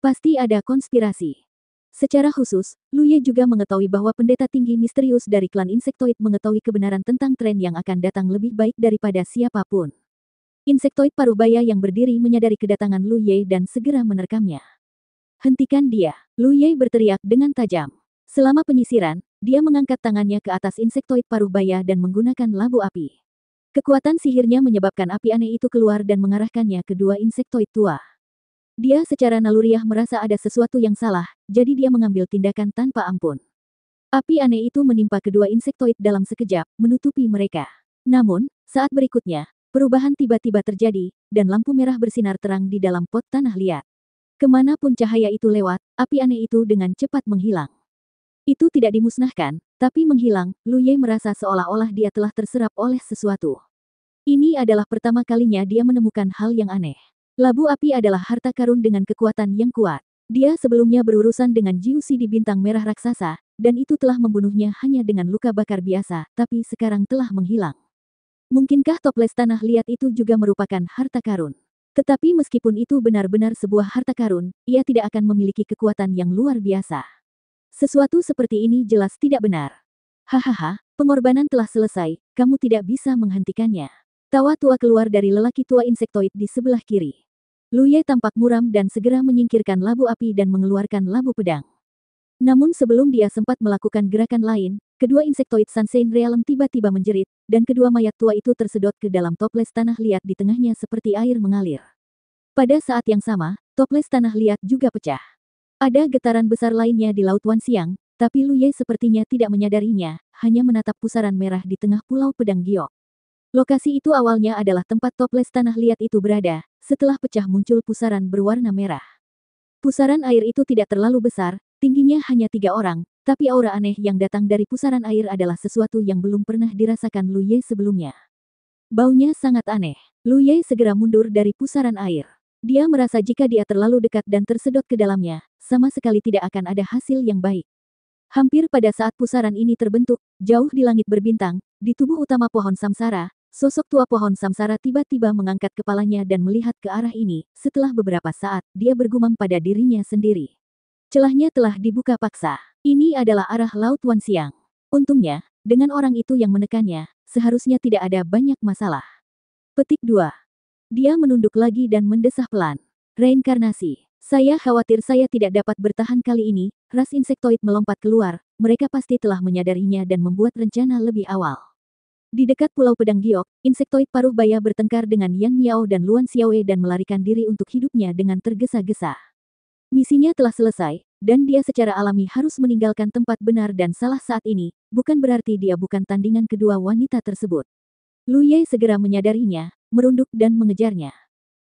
Speaker 1: Pasti ada konspirasi. Secara khusus, Lu Ye juga mengetahui bahwa pendeta tinggi misterius dari klan insektoid mengetahui kebenaran tentang tren yang akan datang lebih baik daripada siapapun. Insektoid parubaya yang berdiri menyadari kedatangan Lu Ye dan segera menerkamnya. Hentikan dia. Lu Ye berteriak dengan tajam. Selama penyisiran, dia mengangkat tangannya ke atas insektoid paruh baya dan menggunakan labu api. Kekuatan sihirnya menyebabkan api aneh itu keluar dan mengarahkannya ke dua insektoid tua. Dia secara naluriah merasa ada sesuatu yang salah, jadi dia mengambil tindakan tanpa ampun. Api aneh itu menimpa kedua insektoid dalam sekejap, menutupi mereka. Namun, saat berikutnya, perubahan tiba-tiba terjadi, dan lampu merah bersinar terang di dalam pot tanah liat. Kemanapun cahaya itu lewat, api aneh itu dengan cepat menghilang. Itu tidak dimusnahkan, tapi menghilang, Lu Ye merasa seolah-olah dia telah terserap oleh sesuatu. Ini adalah pertama kalinya dia menemukan hal yang aneh. Labu api adalah harta karun dengan kekuatan yang kuat. Dia sebelumnya berurusan dengan Jiusi di bintang merah raksasa, dan itu telah membunuhnya hanya dengan luka bakar biasa, tapi sekarang telah menghilang. Mungkinkah toples tanah liat itu juga merupakan harta karun? Tetapi meskipun itu benar-benar sebuah harta karun, ia tidak akan memiliki kekuatan yang luar biasa. Sesuatu seperti ini jelas tidak benar. Hahaha, pengorbanan telah selesai, kamu tidak bisa menghentikannya. Tawa tua keluar dari lelaki tua insektoid di sebelah kiri. Luye tampak muram dan segera menyingkirkan labu api dan mengeluarkan labu pedang. Namun sebelum dia sempat melakukan gerakan lain, Kedua insektoid Sunshine Realm tiba-tiba menjerit, dan kedua mayat tua itu tersedot ke dalam toples tanah liat di tengahnya seperti air mengalir. Pada saat yang sama, toples tanah liat juga pecah. Ada getaran besar lainnya di Laut Wan Siang, tapi Luye sepertinya tidak menyadarinya, hanya menatap pusaran merah di tengah pulau pedang giok. Lokasi itu awalnya adalah tempat toples tanah liat itu berada, setelah pecah muncul pusaran berwarna merah. Pusaran air itu tidak terlalu besar, tingginya hanya tiga orang, tapi aura aneh yang datang dari pusaran air adalah sesuatu yang belum pernah dirasakan Lu Ye sebelumnya. Baunya sangat aneh. Lu Ye segera mundur dari pusaran air. Dia merasa jika dia terlalu dekat dan tersedot ke dalamnya, sama sekali tidak akan ada hasil yang baik. Hampir pada saat pusaran ini terbentuk, jauh di langit berbintang, di tubuh utama pohon samsara, sosok tua pohon samsara tiba-tiba mengangkat kepalanya dan melihat ke arah ini, setelah beberapa saat, dia bergumam pada dirinya sendiri. Celahnya telah dibuka paksa. Ini adalah arah laut Siang. Untungnya, dengan orang itu yang menekannya, seharusnya tidak ada banyak masalah. Petik 2. Dia menunduk lagi dan mendesah pelan. Reinkarnasi. Saya khawatir saya tidak dapat bertahan kali ini, ras insektoid melompat keluar, mereka pasti telah menyadarinya dan membuat rencana lebih awal. Di dekat Pulau Pedang Giok, insektoid paruh baya bertengkar dengan Yang Miao dan Luan Xiaowei dan melarikan diri untuk hidupnya dengan tergesa-gesa. Misinya telah selesai, dan dia secara alami harus meninggalkan tempat benar dan salah saat ini, bukan berarti dia bukan tandingan kedua wanita tersebut. Lu Ye segera menyadarinya, merunduk dan mengejarnya.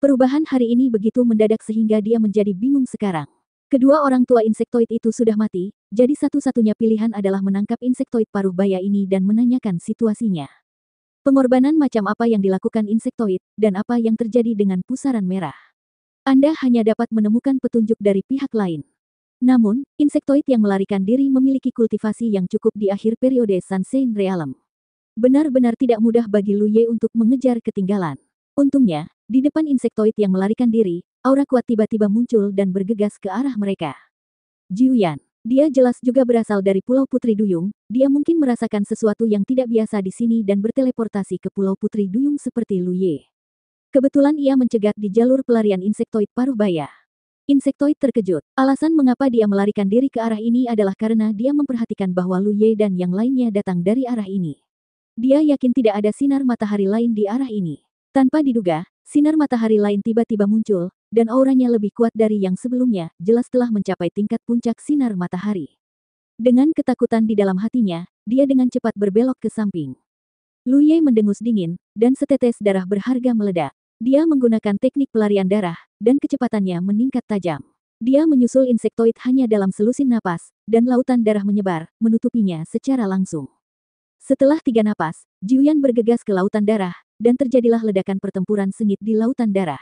Speaker 1: Perubahan hari ini begitu mendadak sehingga dia menjadi bingung sekarang. Kedua orang tua insektoid itu sudah mati, jadi satu-satunya pilihan adalah menangkap insektoid paruh baya ini dan menanyakan situasinya. Pengorbanan macam apa yang dilakukan insektoid, dan apa yang terjadi dengan pusaran merah. Anda hanya dapat menemukan petunjuk dari pihak lain. Namun, insektoid yang melarikan diri memiliki kultivasi yang cukup di akhir periode Sansei Realm. Benar-benar tidak mudah bagi Ye untuk mengejar ketinggalan. Untungnya, di depan insektoid yang melarikan diri, aura kuat tiba-tiba muncul dan bergegas ke arah mereka. Jiuyan, dia jelas juga berasal dari Pulau Putri Duyung, dia mungkin merasakan sesuatu yang tidak biasa di sini dan berteleportasi ke Pulau Putri Duyung seperti Ye. Kebetulan ia mencegat di jalur pelarian insektoid paruh baya. Insektoid terkejut. Alasan mengapa dia melarikan diri ke arah ini adalah karena dia memperhatikan bahwa Lu Ye dan yang lainnya datang dari arah ini. Dia yakin tidak ada sinar matahari lain di arah ini. Tanpa diduga, sinar matahari lain tiba-tiba muncul, dan auranya lebih kuat dari yang sebelumnya, jelas telah mencapai tingkat puncak sinar matahari. Dengan ketakutan di dalam hatinya, dia dengan cepat berbelok ke samping. Lu Ye mendengus dingin, dan setetes darah berharga meledak. Dia menggunakan teknik pelarian darah, dan kecepatannya meningkat tajam. Dia menyusul insektoid hanya dalam selusin napas, dan lautan darah menyebar, menutupinya secara langsung. Setelah tiga napas, Jiuyan bergegas ke lautan darah, dan terjadilah ledakan pertempuran sengit di lautan darah.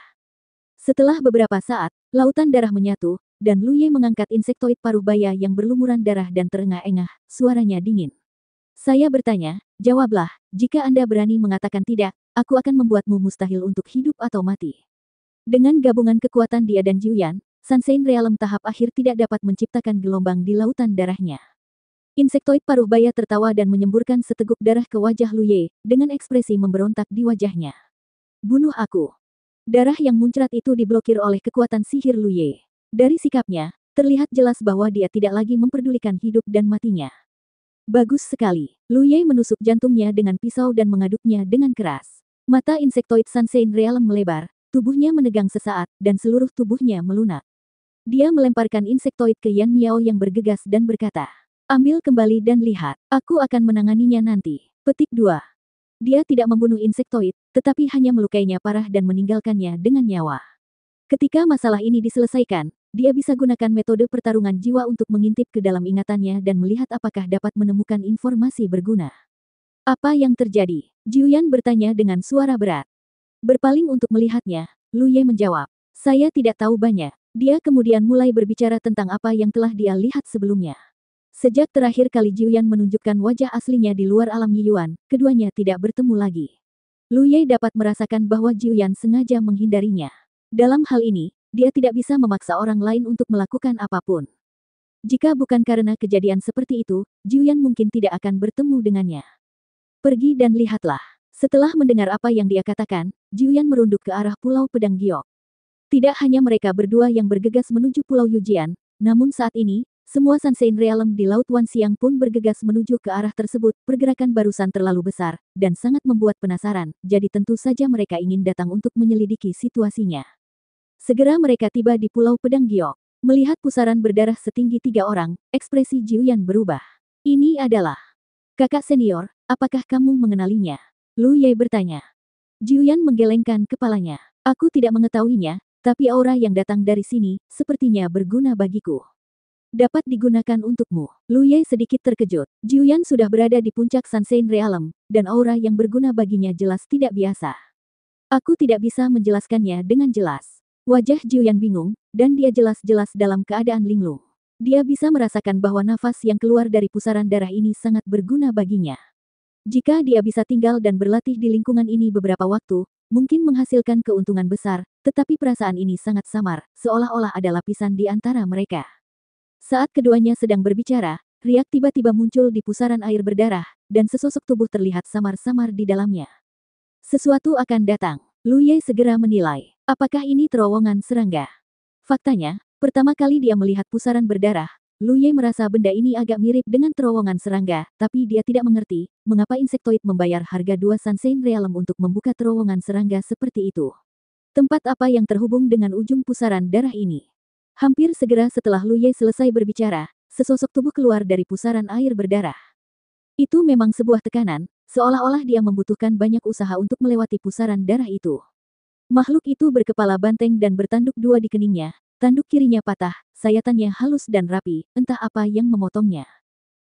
Speaker 1: Setelah beberapa saat, lautan darah menyatu, dan Lu Ye mengangkat insektoid paruh baya yang berlumuran darah dan terengah-engah, suaranya dingin. Saya bertanya, jawablah, jika Anda berani mengatakan tidak, aku akan membuatmu mustahil untuk hidup atau mati. Dengan gabungan kekuatan dia dan Jiuyan, Sansein Realem tahap akhir tidak dapat menciptakan gelombang di lautan darahnya. Insektoid paruh baya tertawa dan menyemburkan seteguk darah ke wajah Luye, dengan ekspresi memberontak di wajahnya. Bunuh aku. Darah yang muncrat itu diblokir oleh kekuatan sihir Luye. Dari sikapnya, terlihat jelas bahwa dia tidak lagi memperdulikan hidup dan matinya. Bagus sekali. Luye menusuk jantungnya dengan pisau dan mengaduknya dengan keras. Mata insektoid Sansein Realm melebar, tubuhnya menegang sesaat, dan seluruh tubuhnya melunak. Dia melemparkan insektoid ke Yan Miao yang bergegas dan berkata, Ambil kembali dan lihat, aku akan menanganinya nanti. Petik 2. Dia tidak membunuh insektoid, tetapi hanya melukainya parah dan meninggalkannya dengan nyawa. Ketika masalah ini diselesaikan, dia bisa gunakan metode pertarungan jiwa untuk mengintip ke dalam ingatannya dan melihat apakah dapat menemukan informasi berguna. Apa yang terjadi? Jiuyan bertanya dengan suara berat. Berpaling untuk melihatnya, Lu Ye menjawab, saya tidak tahu banyak. Dia kemudian mulai berbicara tentang apa yang telah dia lihat sebelumnya. Sejak terakhir kali Jiuyan menunjukkan wajah aslinya di luar alam Yiyuan, keduanya tidak bertemu lagi. Lu Ye dapat merasakan bahwa Jiuyan sengaja menghindarinya. Dalam hal ini, dia tidak bisa memaksa orang lain untuk melakukan apapun. Jika bukan karena kejadian seperti itu, Jiuyan mungkin tidak akan bertemu dengannya. Pergi dan lihatlah. Setelah mendengar apa yang dia katakan, Jiuyan merunduk ke arah Pulau Pedang Giok. Tidak hanya mereka berdua yang bergegas menuju Pulau Yujian, namun saat ini, semua Sansein Realm di Laut Wan Siang pun bergegas menuju ke arah tersebut, pergerakan barusan terlalu besar, dan sangat membuat penasaran, jadi tentu saja mereka ingin datang untuk menyelidiki situasinya. Segera mereka tiba di Pulau Pedang Giok. Melihat pusaran berdarah setinggi tiga orang, ekspresi Jiuyan berubah. Ini adalah Kakak senior, apakah kamu mengenalinya? Lu Ye bertanya. Jiuyan menggelengkan kepalanya. Aku tidak mengetahuinya, tapi aura yang datang dari sini sepertinya berguna bagiku. Dapat digunakan untukmu. Lu Ye sedikit terkejut. Jiuyan sudah berada di puncak Sansein Realm, dan aura yang berguna baginya jelas tidak biasa. Aku tidak bisa menjelaskannya dengan jelas. Wajah Jiuyan bingung, dan dia jelas-jelas dalam keadaan linglung. Dia bisa merasakan bahwa nafas yang keluar dari pusaran darah ini sangat berguna baginya. Jika dia bisa tinggal dan berlatih di lingkungan ini beberapa waktu, mungkin menghasilkan keuntungan besar, tetapi perasaan ini sangat samar, seolah-olah ada lapisan di antara mereka. Saat keduanya sedang berbicara, Riak tiba-tiba muncul di pusaran air berdarah, dan sesosok tubuh terlihat samar-samar di dalamnya. Sesuatu akan datang. Lu Ye segera menilai, apakah ini terowongan serangga? Faktanya, Pertama kali dia melihat pusaran berdarah, Lu Ye merasa benda ini agak mirip dengan terowongan serangga, tapi dia tidak mengerti mengapa insektoid membayar harga dua sansein Realm untuk membuka terowongan serangga seperti itu. Tempat apa yang terhubung dengan ujung pusaran darah ini? Hampir segera setelah Lu Ye selesai berbicara, sesosok tubuh keluar dari pusaran air berdarah. Itu memang sebuah tekanan, seolah-olah dia membutuhkan banyak usaha untuk melewati pusaran darah itu. Makhluk itu berkepala banteng dan bertanduk dua di keningnya, Tanduk kirinya patah, sayatannya halus dan rapi, entah apa yang memotongnya.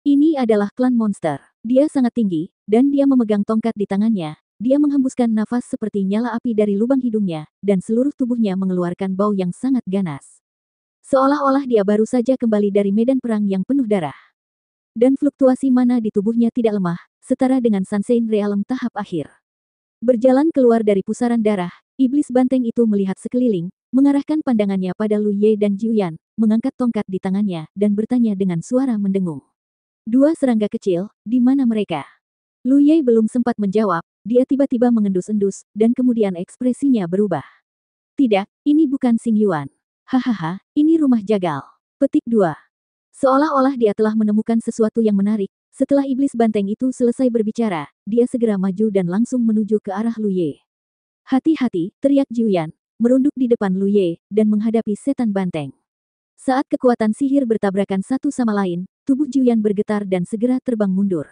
Speaker 1: Ini adalah klan monster. Dia sangat tinggi, dan dia memegang tongkat di tangannya. Dia menghembuskan nafas seperti nyala api dari lubang hidungnya, dan seluruh tubuhnya mengeluarkan bau yang sangat ganas. Seolah-olah dia baru saja kembali dari medan perang yang penuh darah. Dan fluktuasi mana di tubuhnya tidak lemah, setara dengan Sansein Realm tahap akhir. Berjalan keluar dari pusaran darah, iblis banteng itu melihat sekeliling, Mengarahkan pandangannya pada Lu Ye dan Jiuyan, mengangkat tongkat di tangannya dan bertanya dengan suara mendengung. Dua serangga kecil, di mana mereka? Lu Ye belum sempat menjawab, dia tiba-tiba mengendus-endus, dan kemudian ekspresinya berubah. Tidak, ini bukan Sing Yuan. Hahaha, ini rumah jagal. Petik 2. Seolah-olah dia telah menemukan sesuatu yang menarik, setelah iblis banteng itu selesai berbicara, dia segera maju dan langsung menuju ke arah Lu Ye. Hati-hati, teriak Jiuyan, merunduk di depan Lu Ye dan menghadapi setan banteng. Saat kekuatan sihir bertabrakan satu sama lain, tubuh Jiuyan bergetar dan segera terbang mundur.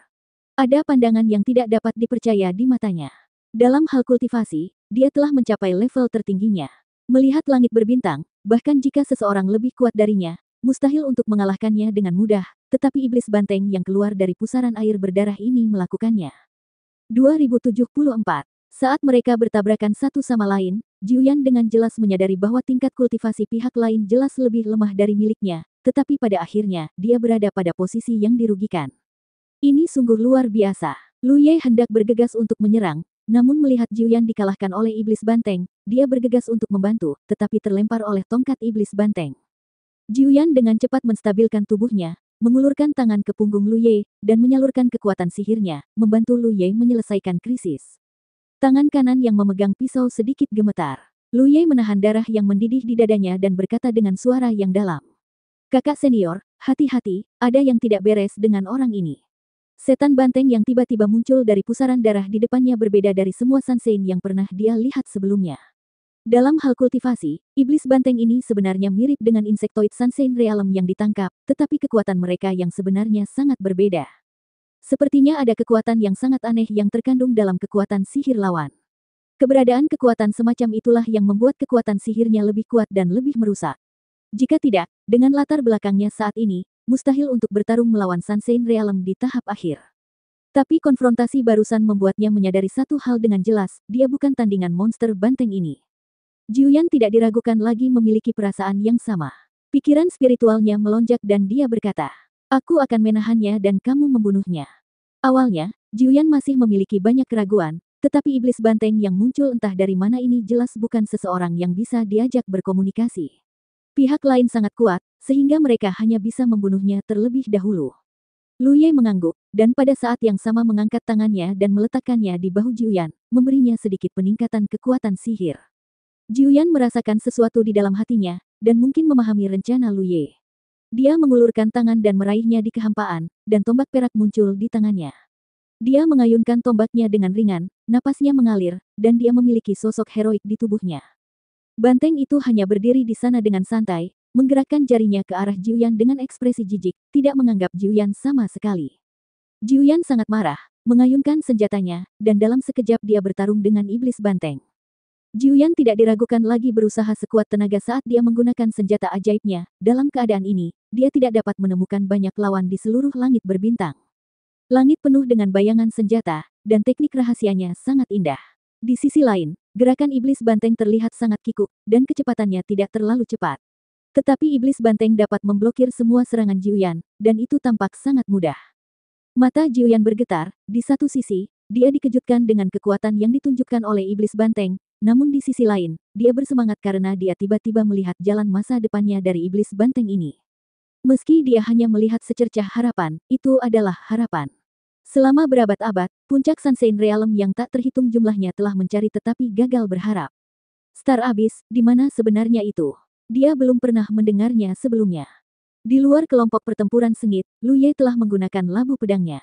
Speaker 1: Ada pandangan yang tidak dapat dipercaya di matanya. Dalam hal kultivasi, dia telah mencapai level tertingginya. Melihat langit berbintang, bahkan jika seseorang lebih kuat darinya, mustahil untuk mengalahkannya dengan mudah, tetapi iblis banteng yang keluar dari pusaran air berdarah ini melakukannya. 2074. Saat mereka bertabrakan satu sama lain, Jiuyan dengan jelas menyadari bahwa tingkat kultivasi pihak lain jelas lebih lemah dari miliknya, tetapi pada akhirnya, dia berada pada posisi yang dirugikan. Ini sungguh luar biasa. Lu Ye hendak bergegas untuk menyerang, namun melihat Jiuyan dikalahkan oleh iblis banteng, dia bergegas untuk membantu, tetapi terlempar oleh tongkat iblis banteng. Jiuyan dengan cepat menstabilkan tubuhnya, mengulurkan tangan ke punggung Lu Ye, dan menyalurkan kekuatan sihirnya, membantu Lu Ye menyelesaikan krisis. Tangan kanan yang memegang pisau sedikit gemetar. Lu Luye menahan darah yang mendidih di dadanya dan berkata dengan suara yang dalam. Kakak senior, hati-hati, ada yang tidak beres dengan orang ini. Setan banteng yang tiba-tiba muncul dari pusaran darah di depannya berbeda dari semua Sansein yang pernah dia lihat sebelumnya. Dalam hal kultivasi, iblis banteng ini sebenarnya mirip dengan insektoid Sansein realem yang ditangkap, tetapi kekuatan mereka yang sebenarnya sangat berbeda. Sepertinya ada kekuatan yang sangat aneh yang terkandung dalam kekuatan sihir lawan. Keberadaan kekuatan semacam itulah yang membuat kekuatan sihirnya lebih kuat dan lebih merusak. Jika tidak, dengan latar belakangnya saat ini, mustahil untuk bertarung melawan Sunshine Realm di tahap akhir. Tapi konfrontasi barusan membuatnya menyadari satu hal dengan jelas, dia bukan tandingan monster banteng ini. Jiuyan tidak diragukan lagi memiliki perasaan yang sama. Pikiran spiritualnya melonjak dan dia berkata, Aku akan menahannya dan kamu membunuhnya. Awalnya, Jiuyan masih memiliki banyak keraguan, tetapi iblis banteng yang muncul entah dari mana ini jelas bukan seseorang yang bisa diajak berkomunikasi. Pihak lain sangat kuat, sehingga mereka hanya bisa membunuhnya terlebih dahulu. Ye mengangguk, dan pada saat yang sama mengangkat tangannya dan meletakkannya di bahu Jiuyan, memberinya sedikit peningkatan kekuatan sihir. Jiuyan merasakan sesuatu di dalam hatinya, dan mungkin memahami rencana Ye. Dia mengulurkan tangan dan meraihnya di kehampaan, dan tombak perak muncul di tangannya. Dia mengayunkan tombaknya dengan ringan, napasnya mengalir, dan dia memiliki sosok heroik di tubuhnya. Banteng itu hanya berdiri di sana dengan santai, menggerakkan jarinya ke arah Jiuyan dengan ekspresi jijik, tidak menganggap Jiuyan sama sekali. Jiuyan sangat marah, mengayunkan senjatanya, dan dalam sekejap dia bertarung dengan iblis banteng. Jiuyan tidak diragukan lagi berusaha sekuat tenaga saat dia menggunakan senjata ajaibnya. Dalam keadaan ini, dia tidak dapat menemukan banyak lawan di seluruh langit berbintang. Langit penuh dengan bayangan senjata, dan teknik rahasianya sangat indah. Di sisi lain, gerakan iblis banteng terlihat sangat kikuk, dan kecepatannya tidak terlalu cepat. Tetapi iblis banteng dapat memblokir semua serangan Jiuyan, dan itu tampak sangat mudah. Mata Jiuyan bergetar, di satu sisi, dia dikejutkan dengan kekuatan yang ditunjukkan oleh iblis banteng, namun di sisi lain, dia bersemangat karena dia tiba-tiba melihat jalan masa depannya dari iblis banteng ini. Meski dia hanya melihat secercah harapan, itu adalah harapan. Selama berabad-abad, puncak Sunshine Realm yang tak terhitung jumlahnya telah mencari tetapi gagal berharap. Star Abyss, di mana sebenarnya itu? Dia belum pernah mendengarnya sebelumnya. Di luar kelompok pertempuran sengit, Lu Ye telah menggunakan labu pedangnya.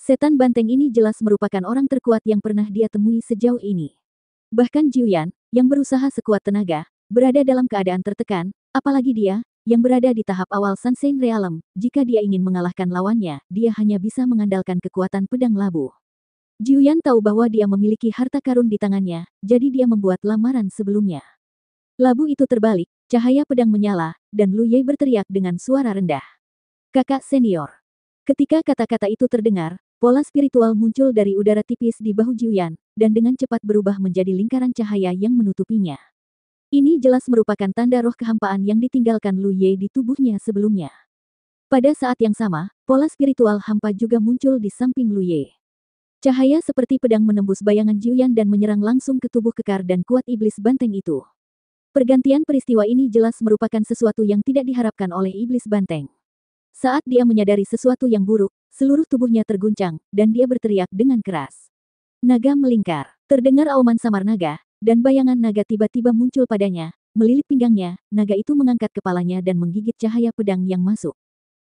Speaker 1: Setan banteng ini jelas merupakan orang terkuat yang pernah dia temui sejauh ini. Bahkan Jiuyan, yang berusaha sekuat tenaga, berada dalam keadaan tertekan, apalagi dia, yang berada di tahap awal Sanseng Realm, jika dia ingin mengalahkan lawannya, dia hanya bisa mengandalkan kekuatan pedang labu. Jiuyan tahu bahwa dia memiliki harta karun di tangannya, jadi dia membuat lamaran sebelumnya. Labu itu terbalik, cahaya pedang menyala, dan Lu Ye berteriak dengan suara rendah. Kakak senior. Ketika kata-kata itu terdengar, pola spiritual muncul dari udara tipis di bahu Jiuyan, dan dengan cepat berubah menjadi lingkaran cahaya yang menutupinya. Ini jelas merupakan tanda roh kehampaan yang ditinggalkan Lu Ye di tubuhnya sebelumnya. Pada saat yang sama, pola spiritual hampa juga muncul di samping Lu Ye. Cahaya seperti pedang menembus bayangan Jiuyan dan menyerang langsung ke tubuh kekar dan kuat iblis banteng itu. Pergantian peristiwa ini jelas merupakan sesuatu yang tidak diharapkan oleh iblis banteng. Saat dia menyadari sesuatu yang buruk, seluruh tubuhnya terguncang, dan dia berteriak dengan keras. Naga melingkar. Terdengar auman samar naga, dan bayangan naga tiba-tiba muncul padanya, melilit pinggangnya, naga itu mengangkat kepalanya dan menggigit cahaya pedang yang masuk.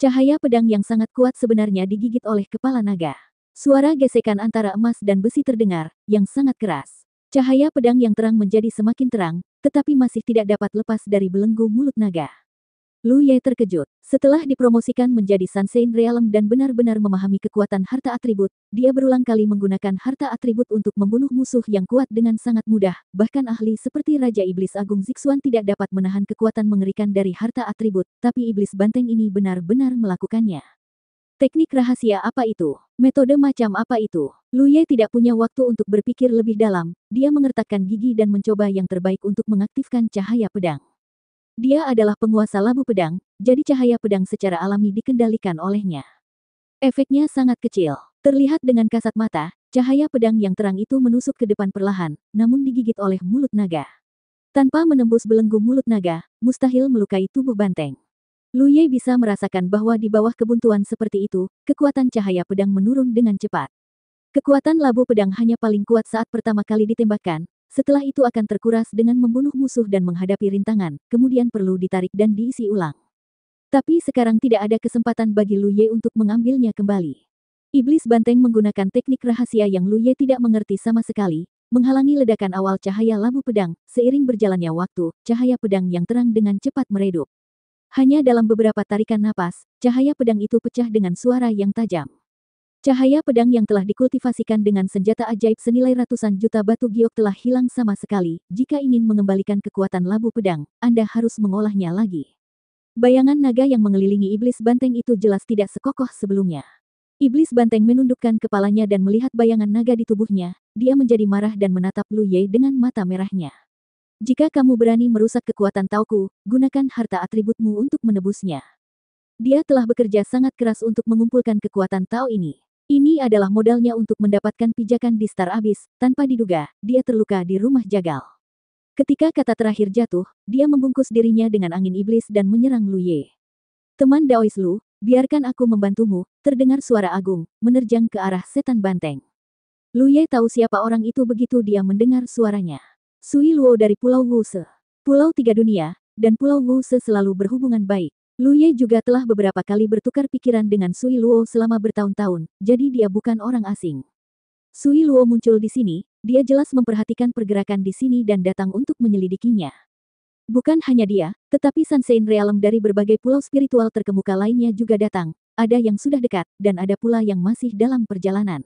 Speaker 1: Cahaya pedang yang sangat kuat sebenarnya digigit oleh kepala naga. Suara gesekan antara emas dan besi terdengar, yang sangat keras. Cahaya pedang yang terang menjadi semakin terang, tetapi masih tidak dapat lepas dari belenggu mulut naga. Lu Ye terkejut. Setelah dipromosikan menjadi Sansein Realm dan benar-benar memahami kekuatan harta atribut, dia berulang kali menggunakan harta atribut untuk membunuh musuh yang kuat dengan sangat mudah. Bahkan ahli seperti Raja Iblis Agung Zixuan tidak dapat menahan kekuatan mengerikan dari harta atribut, tapi iblis banteng ini benar-benar melakukannya. Teknik rahasia apa itu? Metode macam apa itu? Luye tidak punya waktu untuk berpikir lebih dalam, dia mengertakkan gigi dan mencoba yang terbaik untuk mengaktifkan cahaya pedang. Dia adalah penguasa labu pedang, jadi cahaya pedang secara alami dikendalikan olehnya. Efeknya sangat kecil. Terlihat dengan kasat mata, cahaya pedang yang terang itu menusuk ke depan perlahan, namun digigit oleh mulut naga. Tanpa menembus belenggu mulut naga, mustahil melukai tubuh banteng. Lu Luye bisa merasakan bahwa di bawah kebuntuan seperti itu, kekuatan cahaya pedang menurun dengan cepat. Kekuatan labu pedang hanya paling kuat saat pertama kali ditembakkan, setelah itu akan terkuras dengan membunuh musuh dan menghadapi rintangan, kemudian perlu ditarik dan diisi ulang. Tapi sekarang tidak ada kesempatan bagi Lu Ye untuk mengambilnya kembali. Iblis banteng menggunakan teknik rahasia yang Lu Ye tidak mengerti sama sekali, menghalangi ledakan awal cahaya labu pedang, seiring berjalannya waktu, cahaya pedang yang terang dengan cepat meredup. Hanya dalam beberapa tarikan napas, cahaya pedang itu pecah dengan suara yang tajam. Cahaya pedang yang telah dikultivasikan dengan senjata ajaib senilai ratusan juta batu giok telah hilang sama sekali. Jika ingin mengembalikan kekuatan labu pedang, Anda harus mengolahnya lagi. Bayangan naga yang mengelilingi iblis banteng itu jelas tidak sekokoh sebelumnya. Iblis banteng menundukkan kepalanya dan melihat bayangan naga di tubuhnya. Dia menjadi marah dan menatap Lu Ye dengan mata merahnya. Jika kamu berani merusak kekuatan Tauku, gunakan harta atributmu untuk menebusnya. Dia telah bekerja sangat keras untuk mengumpulkan kekuatan Tau ini. Ini adalah modalnya untuk mendapatkan pijakan di Star Abyss, tanpa diduga, dia terluka di rumah jagal. Ketika kata terakhir jatuh, dia membungkus dirinya dengan angin iblis dan menyerang Lu Ye. Teman Daois Lu, biarkan aku membantumu, terdengar suara agung, menerjang ke arah setan banteng. Lu Ye tahu siapa orang itu begitu dia mendengar suaranya. Sui Luo dari Pulau Wuse. Pulau Tiga Dunia, dan Pulau Wuse selalu berhubungan baik. Lu Ye juga telah beberapa kali bertukar pikiran dengan Sui Luo selama bertahun-tahun, jadi dia bukan orang asing. Sui Luo muncul di sini, dia jelas memperhatikan pergerakan di sini dan datang untuk menyelidikinya. Bukan hanya dia, tetapi Sansein Realm dari berbagai pulau spiritual terkemuka lainnya juga datang, ada yang sudah dekat, dan ada pula yang masih dalam perjalanan.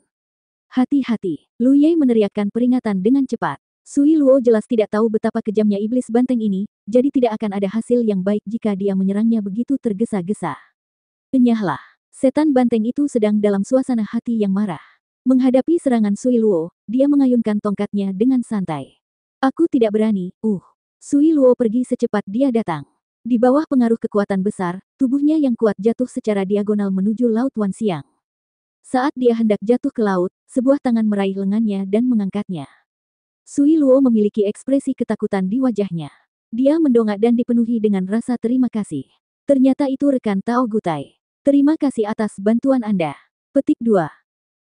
Speaker 1: Hati-hati, Lu Ye meneriakkan peringatan dengan cepat. Sui Luo jelas tidak tahu betapa kejamnya iblis banteng ini, jadi tidak akan ada hasil yang baik jika dia menyerangnya begitu tergesa-gesa. Kenyahlah, setan banteng itu sedang dalam suasana hati yang marah. Menghadapi serangan Sui Luo, dia mengayunkan tongkatnya dengan santai. Aku tidak berani, uh. Sui Luo pergi secepat dia datang. Di bawah pengaruh kekuatan besar, tubuhnya yang kuat jatuh secara diagonal menuju Laut Wan Siang. Saat dia hendak jatuh ke laut, sebuah tangan meraih lengannya dan mengangkatnya. Sui Luo memiliki ekspresi ketakutan di wajahnya. Dia mendongak dan dipenuhi dengan rasa terima kasih. Ternyata itu rekan Tao Gutai. Terima kasih atas bantuan Anda. Petik 2.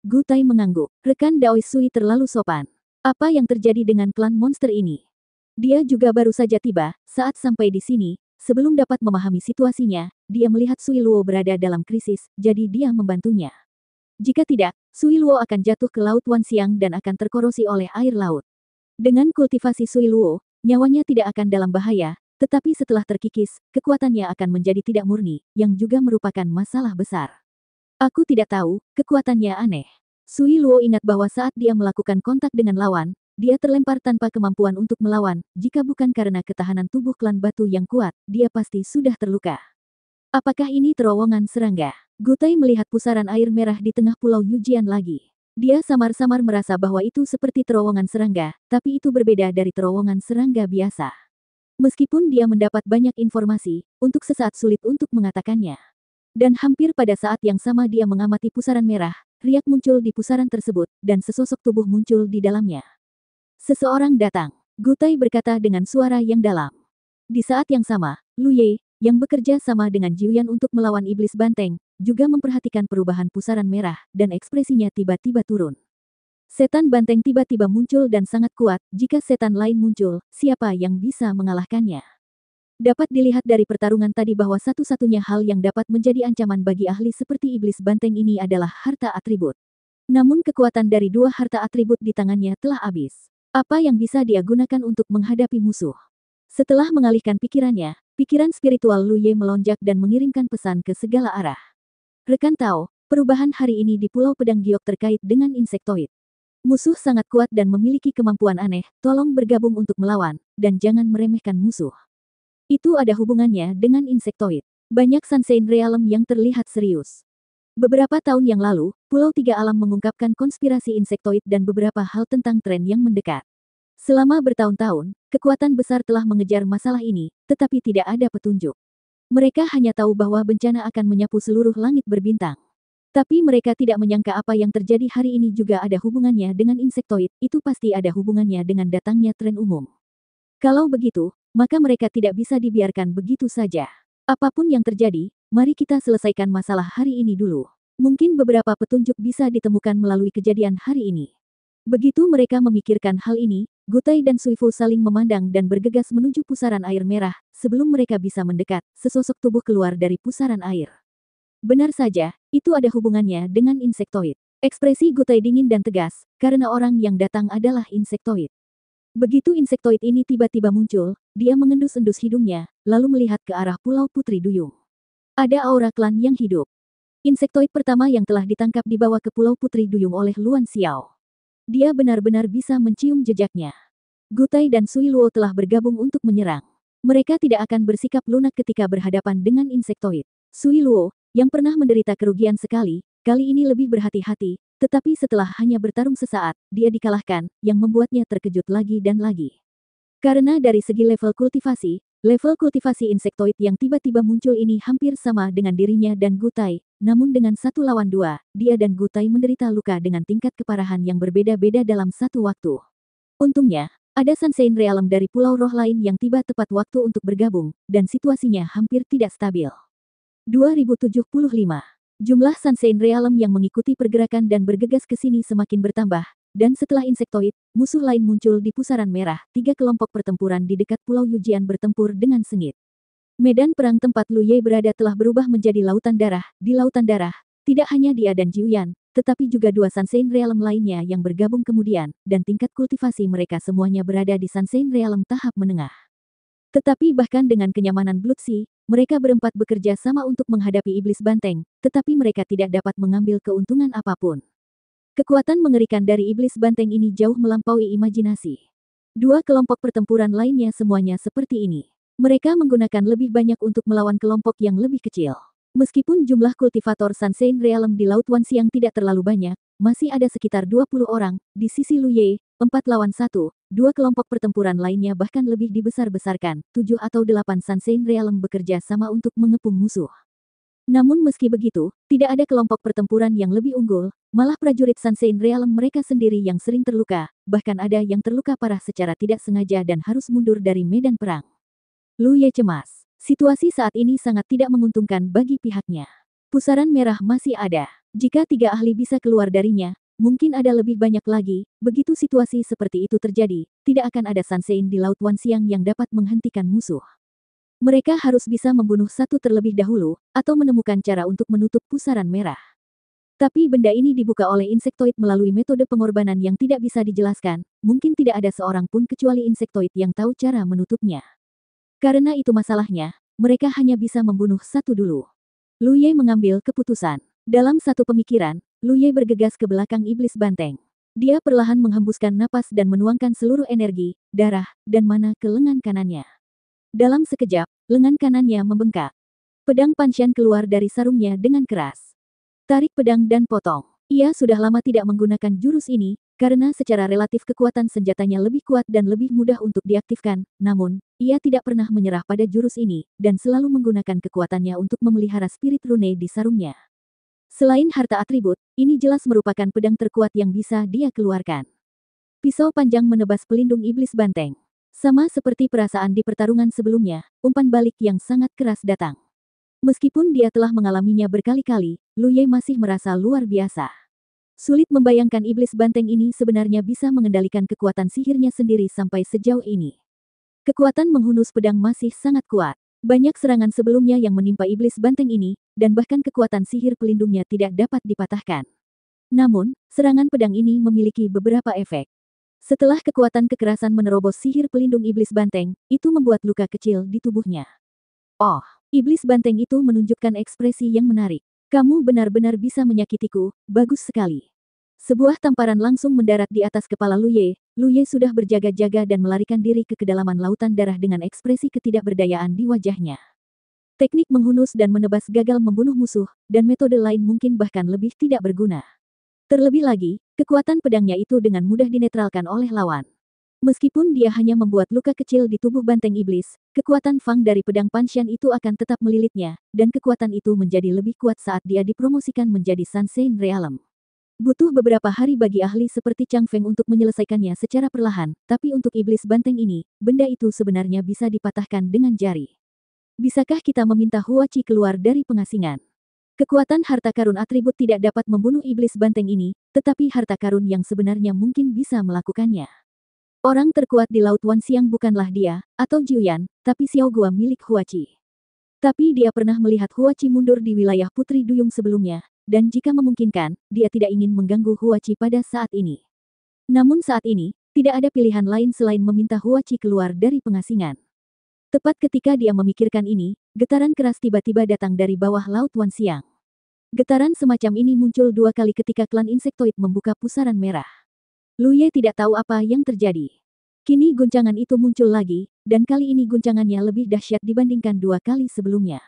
Speaker 1: Gutai mengangguk. Rekan Dao Sui terlalu sopan. Apa yang terjadi dengan klan monster ini? Dia juga baru saja tiba, saat sampai di sini, sebelum dapat memahami situasinya, dia melihat Sui Luo berada dalam krisis, jadi dia membantunya. Jika tidak, Sui Luo akan jatuh ke Laut Wan Siang dan akan terkorosi oleh air laut. Dengan kultivasi Sui Luo, nyawanya tidak akan dalam bahaya, tetapi setelah terkikis, kekuatannya akan menjadi tidak murni, yang juga merupakan masalah besar. Aku tidak tahu, kekuatannya aneh. Sui Luo ingat bahwa saat dia melakukan kontak dengan lawan, dia terlempar tanpa kemampuan untuk melawan, jika bukan karena ketahanan tubuh klan batu yang kuat, dia pasti sudah terluka. Apakah ini terowongan serangga? Gutai melihat pusaran air merah di tengah pulau Yujian lagi. Dia samar-samar merasa bahwa itu seperti terowongan serangga, tapi itu berbeda dari terowongan serangga biasa. Meskipun dia mendapat banyak informasi, untuk sesaat sulit untuk mengatakannya. Dan hampir pada saat yang sama dia mengamati pusaran merah, riak muncul di pusaran tersebut, dan sesosok tubuh muncul di dalamnya. Seseorang datang, Gutai berkata dengan suara yang dalam. Di saat yang sama, Lu Ye, yang bekerja sama dengan Jiuyan untuk melawan iblis banteng, juga memperhatikan perubahan pusaran merah, dan ekspresinya tiba-tiba turun. Setan banteng tiba-tiba muncul dan sangat kuat, jika setan lain muncul, siapa yang bisa mengalahkannya? Dapat dilihat dari pertarungan tadi bahwa satu-satunya hal yang dapat menjadi ancaman bagi ahli seperti iblis banteng ini adalah harta atribut. Namun kekuatan dari dua harta atribut di tangannya telah habis. Apa yang bisa dia gunakan untuk menghadapi musuh? Setelah mengalihkan pikirannya, pikiran spiritual Lu Ye melonjak dan mengirimkan pesan ke segala arah. Rekan tahu, perubahan hari ini di Pulau Pedang Giok terkait dengan insektoid. Musuh sangat kuat dan memiliki kemampuan aneh, tolong bergabung untuk melawan, dan jangan meremehkan musuh. Itu ada hubungannya dengan insektoid. Banyak Sansein Realm yang terlihat serius. Beberapa tahun yang lalu, Pulau Tiga Alam mengungkapkan konspirasi insektoid dan beberapa hal tentang tren yang mendekat. Selama bertahun-tahun, kekuatan besar telah mengejar masalah ini, tetapi tidak ada petunjuk. Mereka hanya tahu bahwa bencana akan menyapu seluruh langit berbintang. Tapi mereka tidak menyangka apa yang terjadi hari ini juga ada hubungannya dengan insektoid, itu pasti ada hubungannya dengan datangnya tren umum. Kalau begitu, maka mereka tidak bisa dibiarkan begitu saja. Apapun yang terjadi, mari kita selesaikan masalah hari ini dulu. Mungkin beberapa petunjuk bisa ditemukan melalui kejadian hari ini. Begitu mereka memikirkan hal ini, Gutai dan Suifu saling memandang dan bergegas menuju pusaran air merah, sebelum mereka bisa mendekat, sesosok tubuh keluar dari pusaran air. Benar saja, itu ada hubungannya dengan insektoid. Ekspresi Gutai dingin dan tegas, karena orang yang datang adalah insektoid. Begitu insektoid ini tiba-tiba muncul, dia mengendus-endus hidungnya, lalu melihat ke arah Pulau Putri Duyung. Ada aura klan yang hidup. Insektoid pertama yang telah ditangkap dibawa ke Pulau Putri Duyung oleh Luan Xiao. Dia benar-benar bisa mencium jejaknya. Gutai dan Sui Luo telah bergabung untuk menyerang. Mereka tidak akan bersikap lunak ketika berhadapan dengan insektoid. Sui Luo, yang pernah menderita kerugian sekali, kali ini lebih berhati-hati, tetapi setelah hanya bertarung sesaat, dia dikalahkan, yang membuatnya terkejut lagi dan lagi. Karena dari segi level kultivasi, level kultivasi insektoid yang tiba-tiba muncul ini hampir sama dengan dirinya dan Gutai, namun dengan satu lawan dua, dia dan Gutai menderita luka dengan tingkat keparahan yang berbeda-beda dalam satu waktu. Untungnya, ada Sansein Realm dari Pulau Roh lain yang tiba tepat waktu untuk bergabung, dan situasinya hampir tidak stabil. 2075. Jumlah Sansein Realm yang mengikuti pergerakan dan bergegas ke sini semakin bertambah, dan setelah insektoid, musuh lain muncul di pusaran merah, tiga kelompok pertempuran di dekat Pulau Yujian bertempur dengan sengit. Medan perang tempat Lu Ye berada telah berubah menjadi lautan darah. Di lautan darah, tidak hanya dia dan Jiuyan, tetapi juga dua Sansein Realm lainnya yang bergabung kemudian, dan tingkat kultivasi mereka semuanya berada di Sansein Realm tahap menengah. Tetapi bahkan dengan kenyamanan Bluxi, mereka berempat bekerja sama untuk menghadapi iblis banteng, tetapi mereka tidak dapat mengambil keuntungan apapun. Kekuatan mengerikan dari iblis banteng ini jauh melampaui imajinasi. Dua kelompok pertempuran lainnya semuanya seperti ini. Mereka menggunakan lebih banyak untuk melawan kelompok yang lebih kecil. Meskipun jumlah kultivator Sunshine Realm di Laut yang tidak terlalu banyak, masih ada sekitar 20 orang, di sisi Luye, 4 lawan 1, dua kelompok pertempuran lainnya bahkan lebih dibesar-besarkan, 7 atau 8 Sunshine Realm bekerja sama untuk mengepung musuh. Namun meski begitu, tidak ada kelompok pertempuran yang lebih unggul, malah prajurit Sunshine Realm mereka sendiri yang sering terluka, bahkan ada yang terluka parah secara tidak sengaja dan harus mundur dari medan perang. Lu Ye ya cemas. Situasi saat ini sangat tidak menguntungkan bagi pihaknya. Pusaran merah masih ada. Jika tiga ahli bisa keluar darinya, mungkin ada lebih banyak lagi. Begitu situasi seperti itu terjadi, tidak akan ada Sansein di Laut Siang yang dapat menghentikan musuh. Mereka harus bisa membunuh satu terlebih dahulu, atau menemukan cara untuk menutup pusaran merah. Tapi benda ini dibuka oleh insektoid melalui metode pengorbanan yang tidak bisa dijelaskan, mungkin tidak ada seorang pun kecuali insektoid yang tahu cara menutupnya. Karena itu masalahnya, mereka hanya bisa membunuh satu dulu. Lu Ye mengambil keputusan. Dalam satu pemikiran, Lu Ye bergegas ke belakang iblis banteng. Dia perlahan menghembuskan napas dan menuangkan seluruh energi, darah, dan mana ke lengan kanannya. Dalam sekejap, lengan kanannya membengkak. Pedang Panshan keluar dari sarungnya dengan keras. Tarik pedang dan potong. Ia sudah lama tidak menggunakan jurus ini, karena secara relatif kekuatan senjatanya lebih kuat dan lebih mudah untuk diaktifkan, namun, ia tidak pernah menyerah pada jurus ini, dan selalu menggunakan kekuatannya untuk memelihara spirit rune di sarungnya. Selain harta atribut, ini jelas merupakan pedang terkuat yang bisa dia keluarkan. Pisau panjang menebas pelindung iblis banteng. Sama seperti perasaan di pertarungan sebelumnya, umpan balik yang sangat keras datang. Meskipun dia telah mengalaminya berkali-kali, Lu Ye masih merasa luar biasa. Sulit membayangkan iblis banteng ini sebenarnya bisa mengendalikan kekuatan sihirnya sendiri sampai sejauh ini. Kekuatan menghunus pedang masih sangat kuat. Banyak serangan sebelumnya yang menimpa iblis banteng ini, dan bahkan kekuatan sihir pelindungnya tidak dapat dipatahkan. Namun, serangan pedang ini memiliki beberapa efek. Setelah kekuatan kekerasan menerobos sihir pelindung iblis banteng, itu membuat luka kecil di tubuhnya. Oh, iblis banteng itu menunjukkan ekspresi yang menarik. Kamu benar-benar bisa menyakitiku, bagus sekali. Sebuah tamparan langsung mendarat di atas kepala Luye, Luye sudah berjaga-jaga dan melarikan diri ke kedalaman lautan darah dengan ekspresi ketidakberdayaan di wajahnya. Teknik menghunus dan menebas gagal membunuh musuh, dan metode lain mungkin bahkan lebih tidak berguna. Terlebih lagi, kekuatan pedangnya itu dengan mudah dinetralkan oleh lawan. Meskipun dia hanya membuat luka kecil di tubuh banteng iblis, kekuatan Fang dari pedang Panshan itu akan tetap melilitnya, dan kekuatan itu menjadi lebih kuat saat dia dipromosikan menjadi Sunshine Realm. Butuh beberapa hari bagi ahli seperti Chang Feng untuk menyelesaikannya secara perlahan, tapi untuk iblis banteng ini, benda itu sebenarnya bisa dipatahkan dengan jari. Bisakah kita meminta Hua Chi keluar dari pengasingan? Kekuatan harta karun atribut tidak dapat membunuh iblis banteng ini, tetapi harta karun yang sebenarnya mungkin bisa melakukannya. Orang terkuat di Laut Wan Siang bukanlah dia, atau Jiuyan, tapi Xiao Gua milik Hua Chi. Tapi dia pernah melihat Hua Chi mundur di wilayah Putri Duyung sebelumnya, dan jika memungkinkan, dia tidak ingin mengganggu Huachi pada saat ini. Namun saat ini, tidak ada pilihan lain selain meminta Huachi keluar dari pengasingan. Tepat ketika dia memikirkan ini, getaran keras tiba-tiba datang dari bawah laut Wan Siang. Getaran semacam ini muncul dua kali ketika klan insektoid membuka pusaran merah. Lu Ye tidak tahu apa yang terjadi. Kini guncangan itu muncul lagi, dan kali ini guncangannya lebih dahsyat dibandingkan dua kali sebelumnya.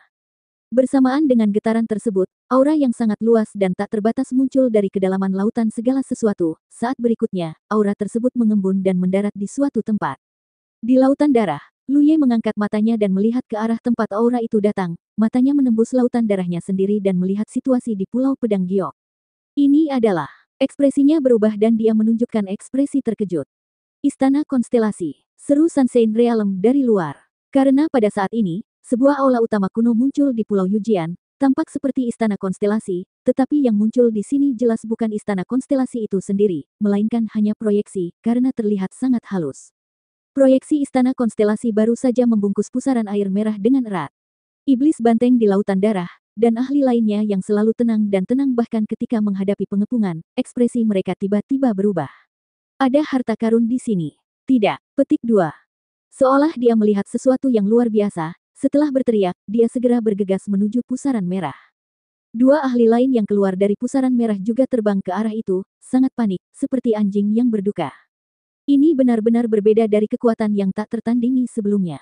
Speaker 1: Bersamaan dengan getaran tersebut, aura yang sangat luas dan tak terbatas muncul dari kedalaman lautan segala sesuatu. Saat berikutnya, aura tersebut mengembun dan mendarat di suatu tempat. Di lautan darah, Lu Ye mengangkat matanya dan melihat ke arah tempat aura itu datang. Matanya menembus lautan darahnya sendiri dan melihat situasi di Pulau Pedang Giok. Ini adalah ekspresinya berubah dan dia menunjukkan ekspresi terkejut. Istana Konstelasi, seru Sansein Realem dari luar. Karena pada saat ini, sebuah aula utama kuno muncul di Pulau Yujian, tampak seperti istana konstelasi, tetapi yang muncul di sini jelas bukan istana konstelasi itu sendiri, melainkan hanya proyeksi, karena terlihat sangat halus. Proyeksi istana konstelasi baru saja membungkus pusaran air merah dengan erat. Iblis banteng di lautan darah, dan ahli lainnya yang selalu tenang dan tenang bahkan ketika menghadapi pengepungan, ekspresi mereka tiba-tiba berubah. Ada harta karun di sini. Tidak, petik dua. Seolah dia melihat sesuatu yang luar biasa, setelah berteriak, dia segera bergegas menuju pusaran merah. Dua ahli lain yang keluar dari pusaran merah juga terbang ke arah itu, sangat panik, seperti anjing yang berduka. Ini benar-benar berbeda dari kekuatan yang tak tertandingi sebelumnya.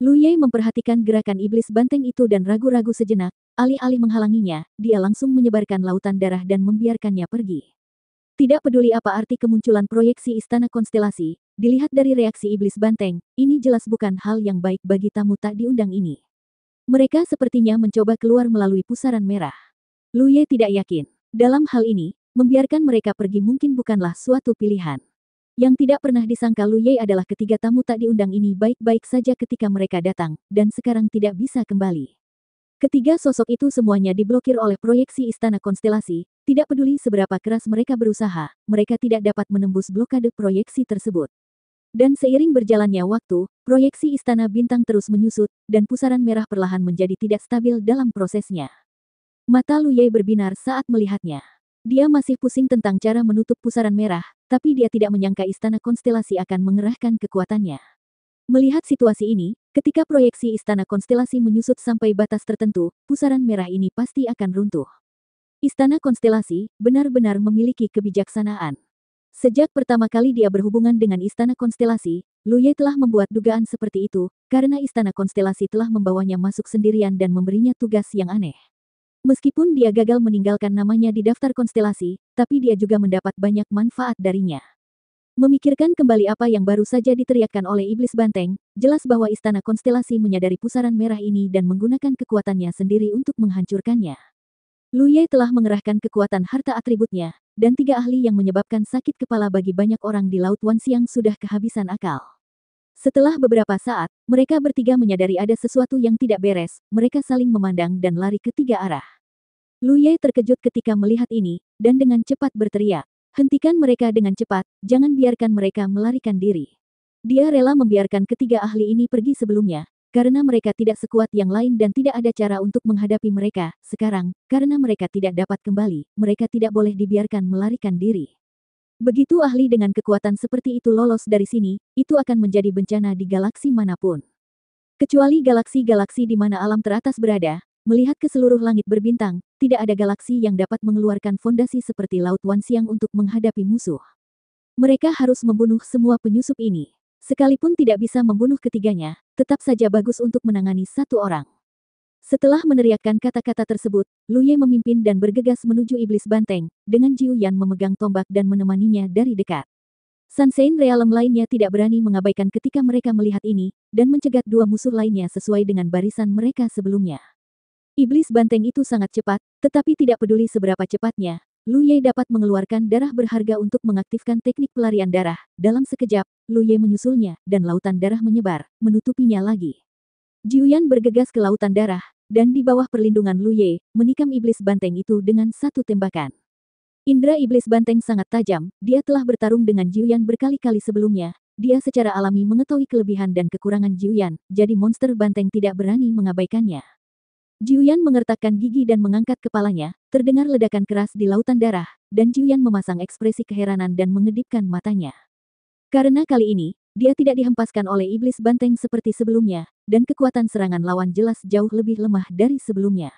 Speaker 1: Lu Yei memperhatikan gerakan iblis banteng itu dan ragu-ragu sejenak, alih-alih menghalanginya, dia langsung menyebarkan lautan darah dan membiarkannya pergi. Tidak peduli apa arti kemunculan proyeksi istana konstelasi, Dilihat dari reaksi iblis banteng, ini jelas bukan hal yang baik bagi tamu tak diundang ini. Mereka sepertinya mencoba keluar melalui pusaran merah. Lu Ye tidak yakin. Dalam hal ini, membiarkan mereka pergi mungkin bukanlah suatu pilihan. Yang tidak pernah disangka Ye adalah ketiga tamu tak diundang ini baik-baik saja ketika mereka datang, dan sekarang tidak bisa kembali. Ketiga sosok itu semuanya diblokir oleh proyeksi istana konstelasi, tidak peduli seberapa keras mereka berusaha, mereka tidak dapat menembus blokade proyeksi tersebut. Dan seiring berjalannya waktu, proyeksi istana bintang terus menyusut, dan pusaran merah perlahan menjadi tidak stabil dalam prosesnya. Mata Lu Ye berbinar saat melihatnya. Dia masih pusing tentang cara menutup pusaran merah, tapi dia tidak menyangka istana konstelasi akan mengerahkan kekuatannya. Melihat situasi ini, ketika proyeksi istana konstelasi menyusut sampai batas tertentu, pusaran merah ini pasti akan runtuh. Istana konstelasi benar-benar memiliki kebijaksanaan. Sejak pertama kali dia berhubungan dengan Istana Konstelasi, Lu Ye telah membuat dugaan seperti itu, karena Istana Konstelasi telah membawanya masuk sendirian dan memberinya tugas yang aneh. Meskipun dia gagal meninggalkan namanya di daftar konstelasi, tapi dia juga mendapat banyak manfaat darinya. Memikirkan kembali apa yang baru saja diteriakkan oleh Iblis Banteng, jelas bahwa Istana Konstelasi menyadari pusaran merah ini dan menggunakan kekuatannya sendiri untuk menghancurkannya. Lu Ye telah mengerahkan kekuatan harta atributnya, dan tiga ahli yang menyebabkan sakit kepala bagi banyak orang di Laut Wansiang sudah kehabisan akal. Setelah beberapa saat, mereka bertiga menyadari ada sesuatu yang tidak beres, mereka saling memandang dan lari ke tiga arah. Lu Ye terkejut ketika melihat ini, dan dengan cepat berteriak, hentikan mereka dengan cepat, jangan biarkan mereka melarikan diri. Dia rela membiarkan ketiga ahli ini pergi sebelumnya, karena mereka tidak sekuat yang lain dan tidak ada cara untuk menghadapi mereka, sekarang, karena mereka tidak dapat kembali, mereka tidak boleh dibiarkan melarikan diri. Begitu ahli dengan kekuatan seperti itu lolos dari sini, itu akan menjadi bencana di galaksi manapun. Kecuali galaksi-galaksi di mana alam teratas berada, melihat ke seluruh langit berbintang, tidak ada galaksi yang dapat mengeluarkan fondasi seperti Laut Wansiang untuk menghadapi musuh. Mereka harus membunuh semua penyusup ini. Sekalipun tidak bisa membunuh ketiganya, tetap saja bagus untuk menangani satu orang. Setelah meneriakkan kata-kata tersebut, Lu Ye memimpin dan bergegas menuju iblis banteng, dengan Jiu Yan memegang tombak dan menemaninya dari dekat. Sansein Realem lainnya tidak berani mengabaikan ketika mereka melihat ini, dan mencegat dua musuh lainnya sesuai dengan barisan mereka sebelumnya. Iblis banteng itu sangat cepat, tetapi tidak peduli seberapa cepatnya, Lu Ye dapat mengeluarkan darah berharga untuk mengaktifkan teknik pelarian darah. Dalam sekejap, Lu Ye menyusulnya, dan lautan darah menyebar, menutupinya lagi. Jiuyan bergegas ke lautan darah, dan di bawah perlindungan Lu Ye, menikam iblis banteng itu dengan satu tembakan. Indra iblis banteng sangat tajam, dia telah bertarung dengan Jiuyan berkali-kali sebelumnya, dia secara alami mengetahui kelebihan dan kekurangan Jiuyan, jadi monster banteng tidak berani mengabaikannya. Jiuyan mengertakkan gigi dan mengangkat kepalanya, terdengar ledakan keras di lautan darah, dan Jiuyan memasang ekspresi keheranan dan mengedipkan matanya. Karena kali ini, dia tidak dihempaskan oleh iblis banteng seperti sebelumnya, dan kekuatan serangan lawan jelas jauh lebih lemah dari sebelumnya.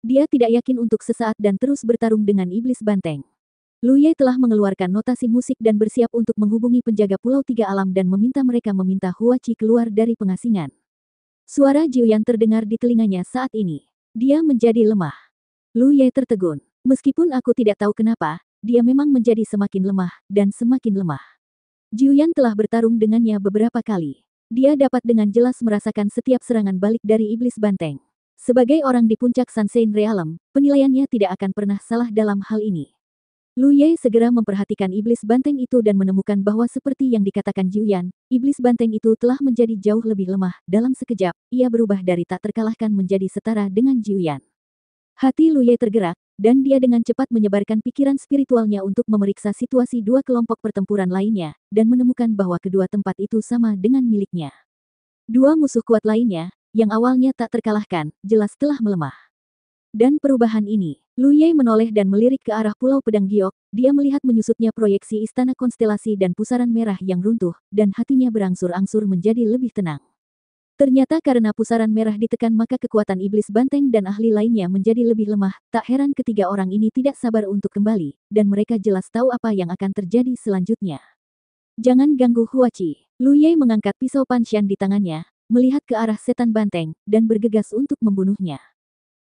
Speaker 1: Dia tidak yakin untuk sesaat dan terus bertarung dengan iblis banteng. Luye telah mengeluarkan notasi musik dan bersiap untuk menghubungi penjaga Pulau Tiga Alam dan meminta mereka meminta Huachi keluar dari pengasingan. Suara Jiu Jiuyan terdengar di telinganya saat ini. Dia menjadi lemah. Lu Ye tertegun. Meskipun aku tidak tahu kenapa, dia memang menjadi semakin lemah dan semakin lemah. Jiu Jiuyan telah bertarung dengannya beberapa kali. Dia dapat dengan jelas merasakan setiap serangan balik dari iblis banteng. Sebagai orang di puncak Sansein Realm, penilaiannya tidak akan pernah salah dalam hal ini. Lu Ye segera memperhatikan iblis banteng itu dan menemukan bahwa seperti yang dikatakan Yan, iblis banteng itu telah menjadi jauh lebih lemah. Dalam sekejap, ia berubah dari tak terkalahkan menjadi setara dengan Yan. Hati Lu Ye tergerak, dan dia dengan cepat menyebarkan pikiran spiritualnya untuk memeriksa situasi dua kelompok pertempuran lainnya, dan menemukan bahwa kedua tempat itu sama dengan miliknya. Dua musuh kuat lainnya, yang awalnya tak terkalahkan, jelas telah melemah dan perubahan ini. Lu Yei menoleh dan melirik ke arah Pulau Pedang Giok, dia melihat menyusutnya proyeksi istana konstelasi dan pusaran merah yang runtuh, dan hatinya berangsur-angsur menjadi lebih tenang. Ternyata karena pusaran merah ditekan maka kekuatan iblis banteng dan ahli lainnya menjadi lebih lemah, tak heran ketiga orang ini tidak sabar untuk kembali, dan mereka jelas tahu apa yang akan terjadi selanjutnya. Jangan ganggu Huachi. Lu Yei mengangkat pisau Panshan di tangannya, melihat ke arah setan banteng, dan bergegas untuk membunuhnya.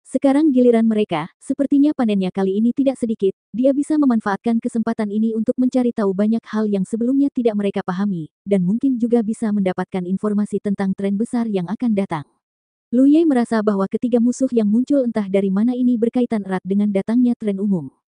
Speaker 1: Sekarang giliran mereka, sepertinya panennya kali ini tidak sedikit, dia bisa memanfaatkan kesempatan ini untuk mencari tahu banyak hal yang sebelumnya tidak mereka pahami, dan mungkin juga bisa mendapatkan informasi tentang tren besar yang akan datang. Lu Ye merasa bahwa ketiga musuh yang muncul entah dari mana ini berkaitan erat dengan datangnya tren
Speaker 2: umum.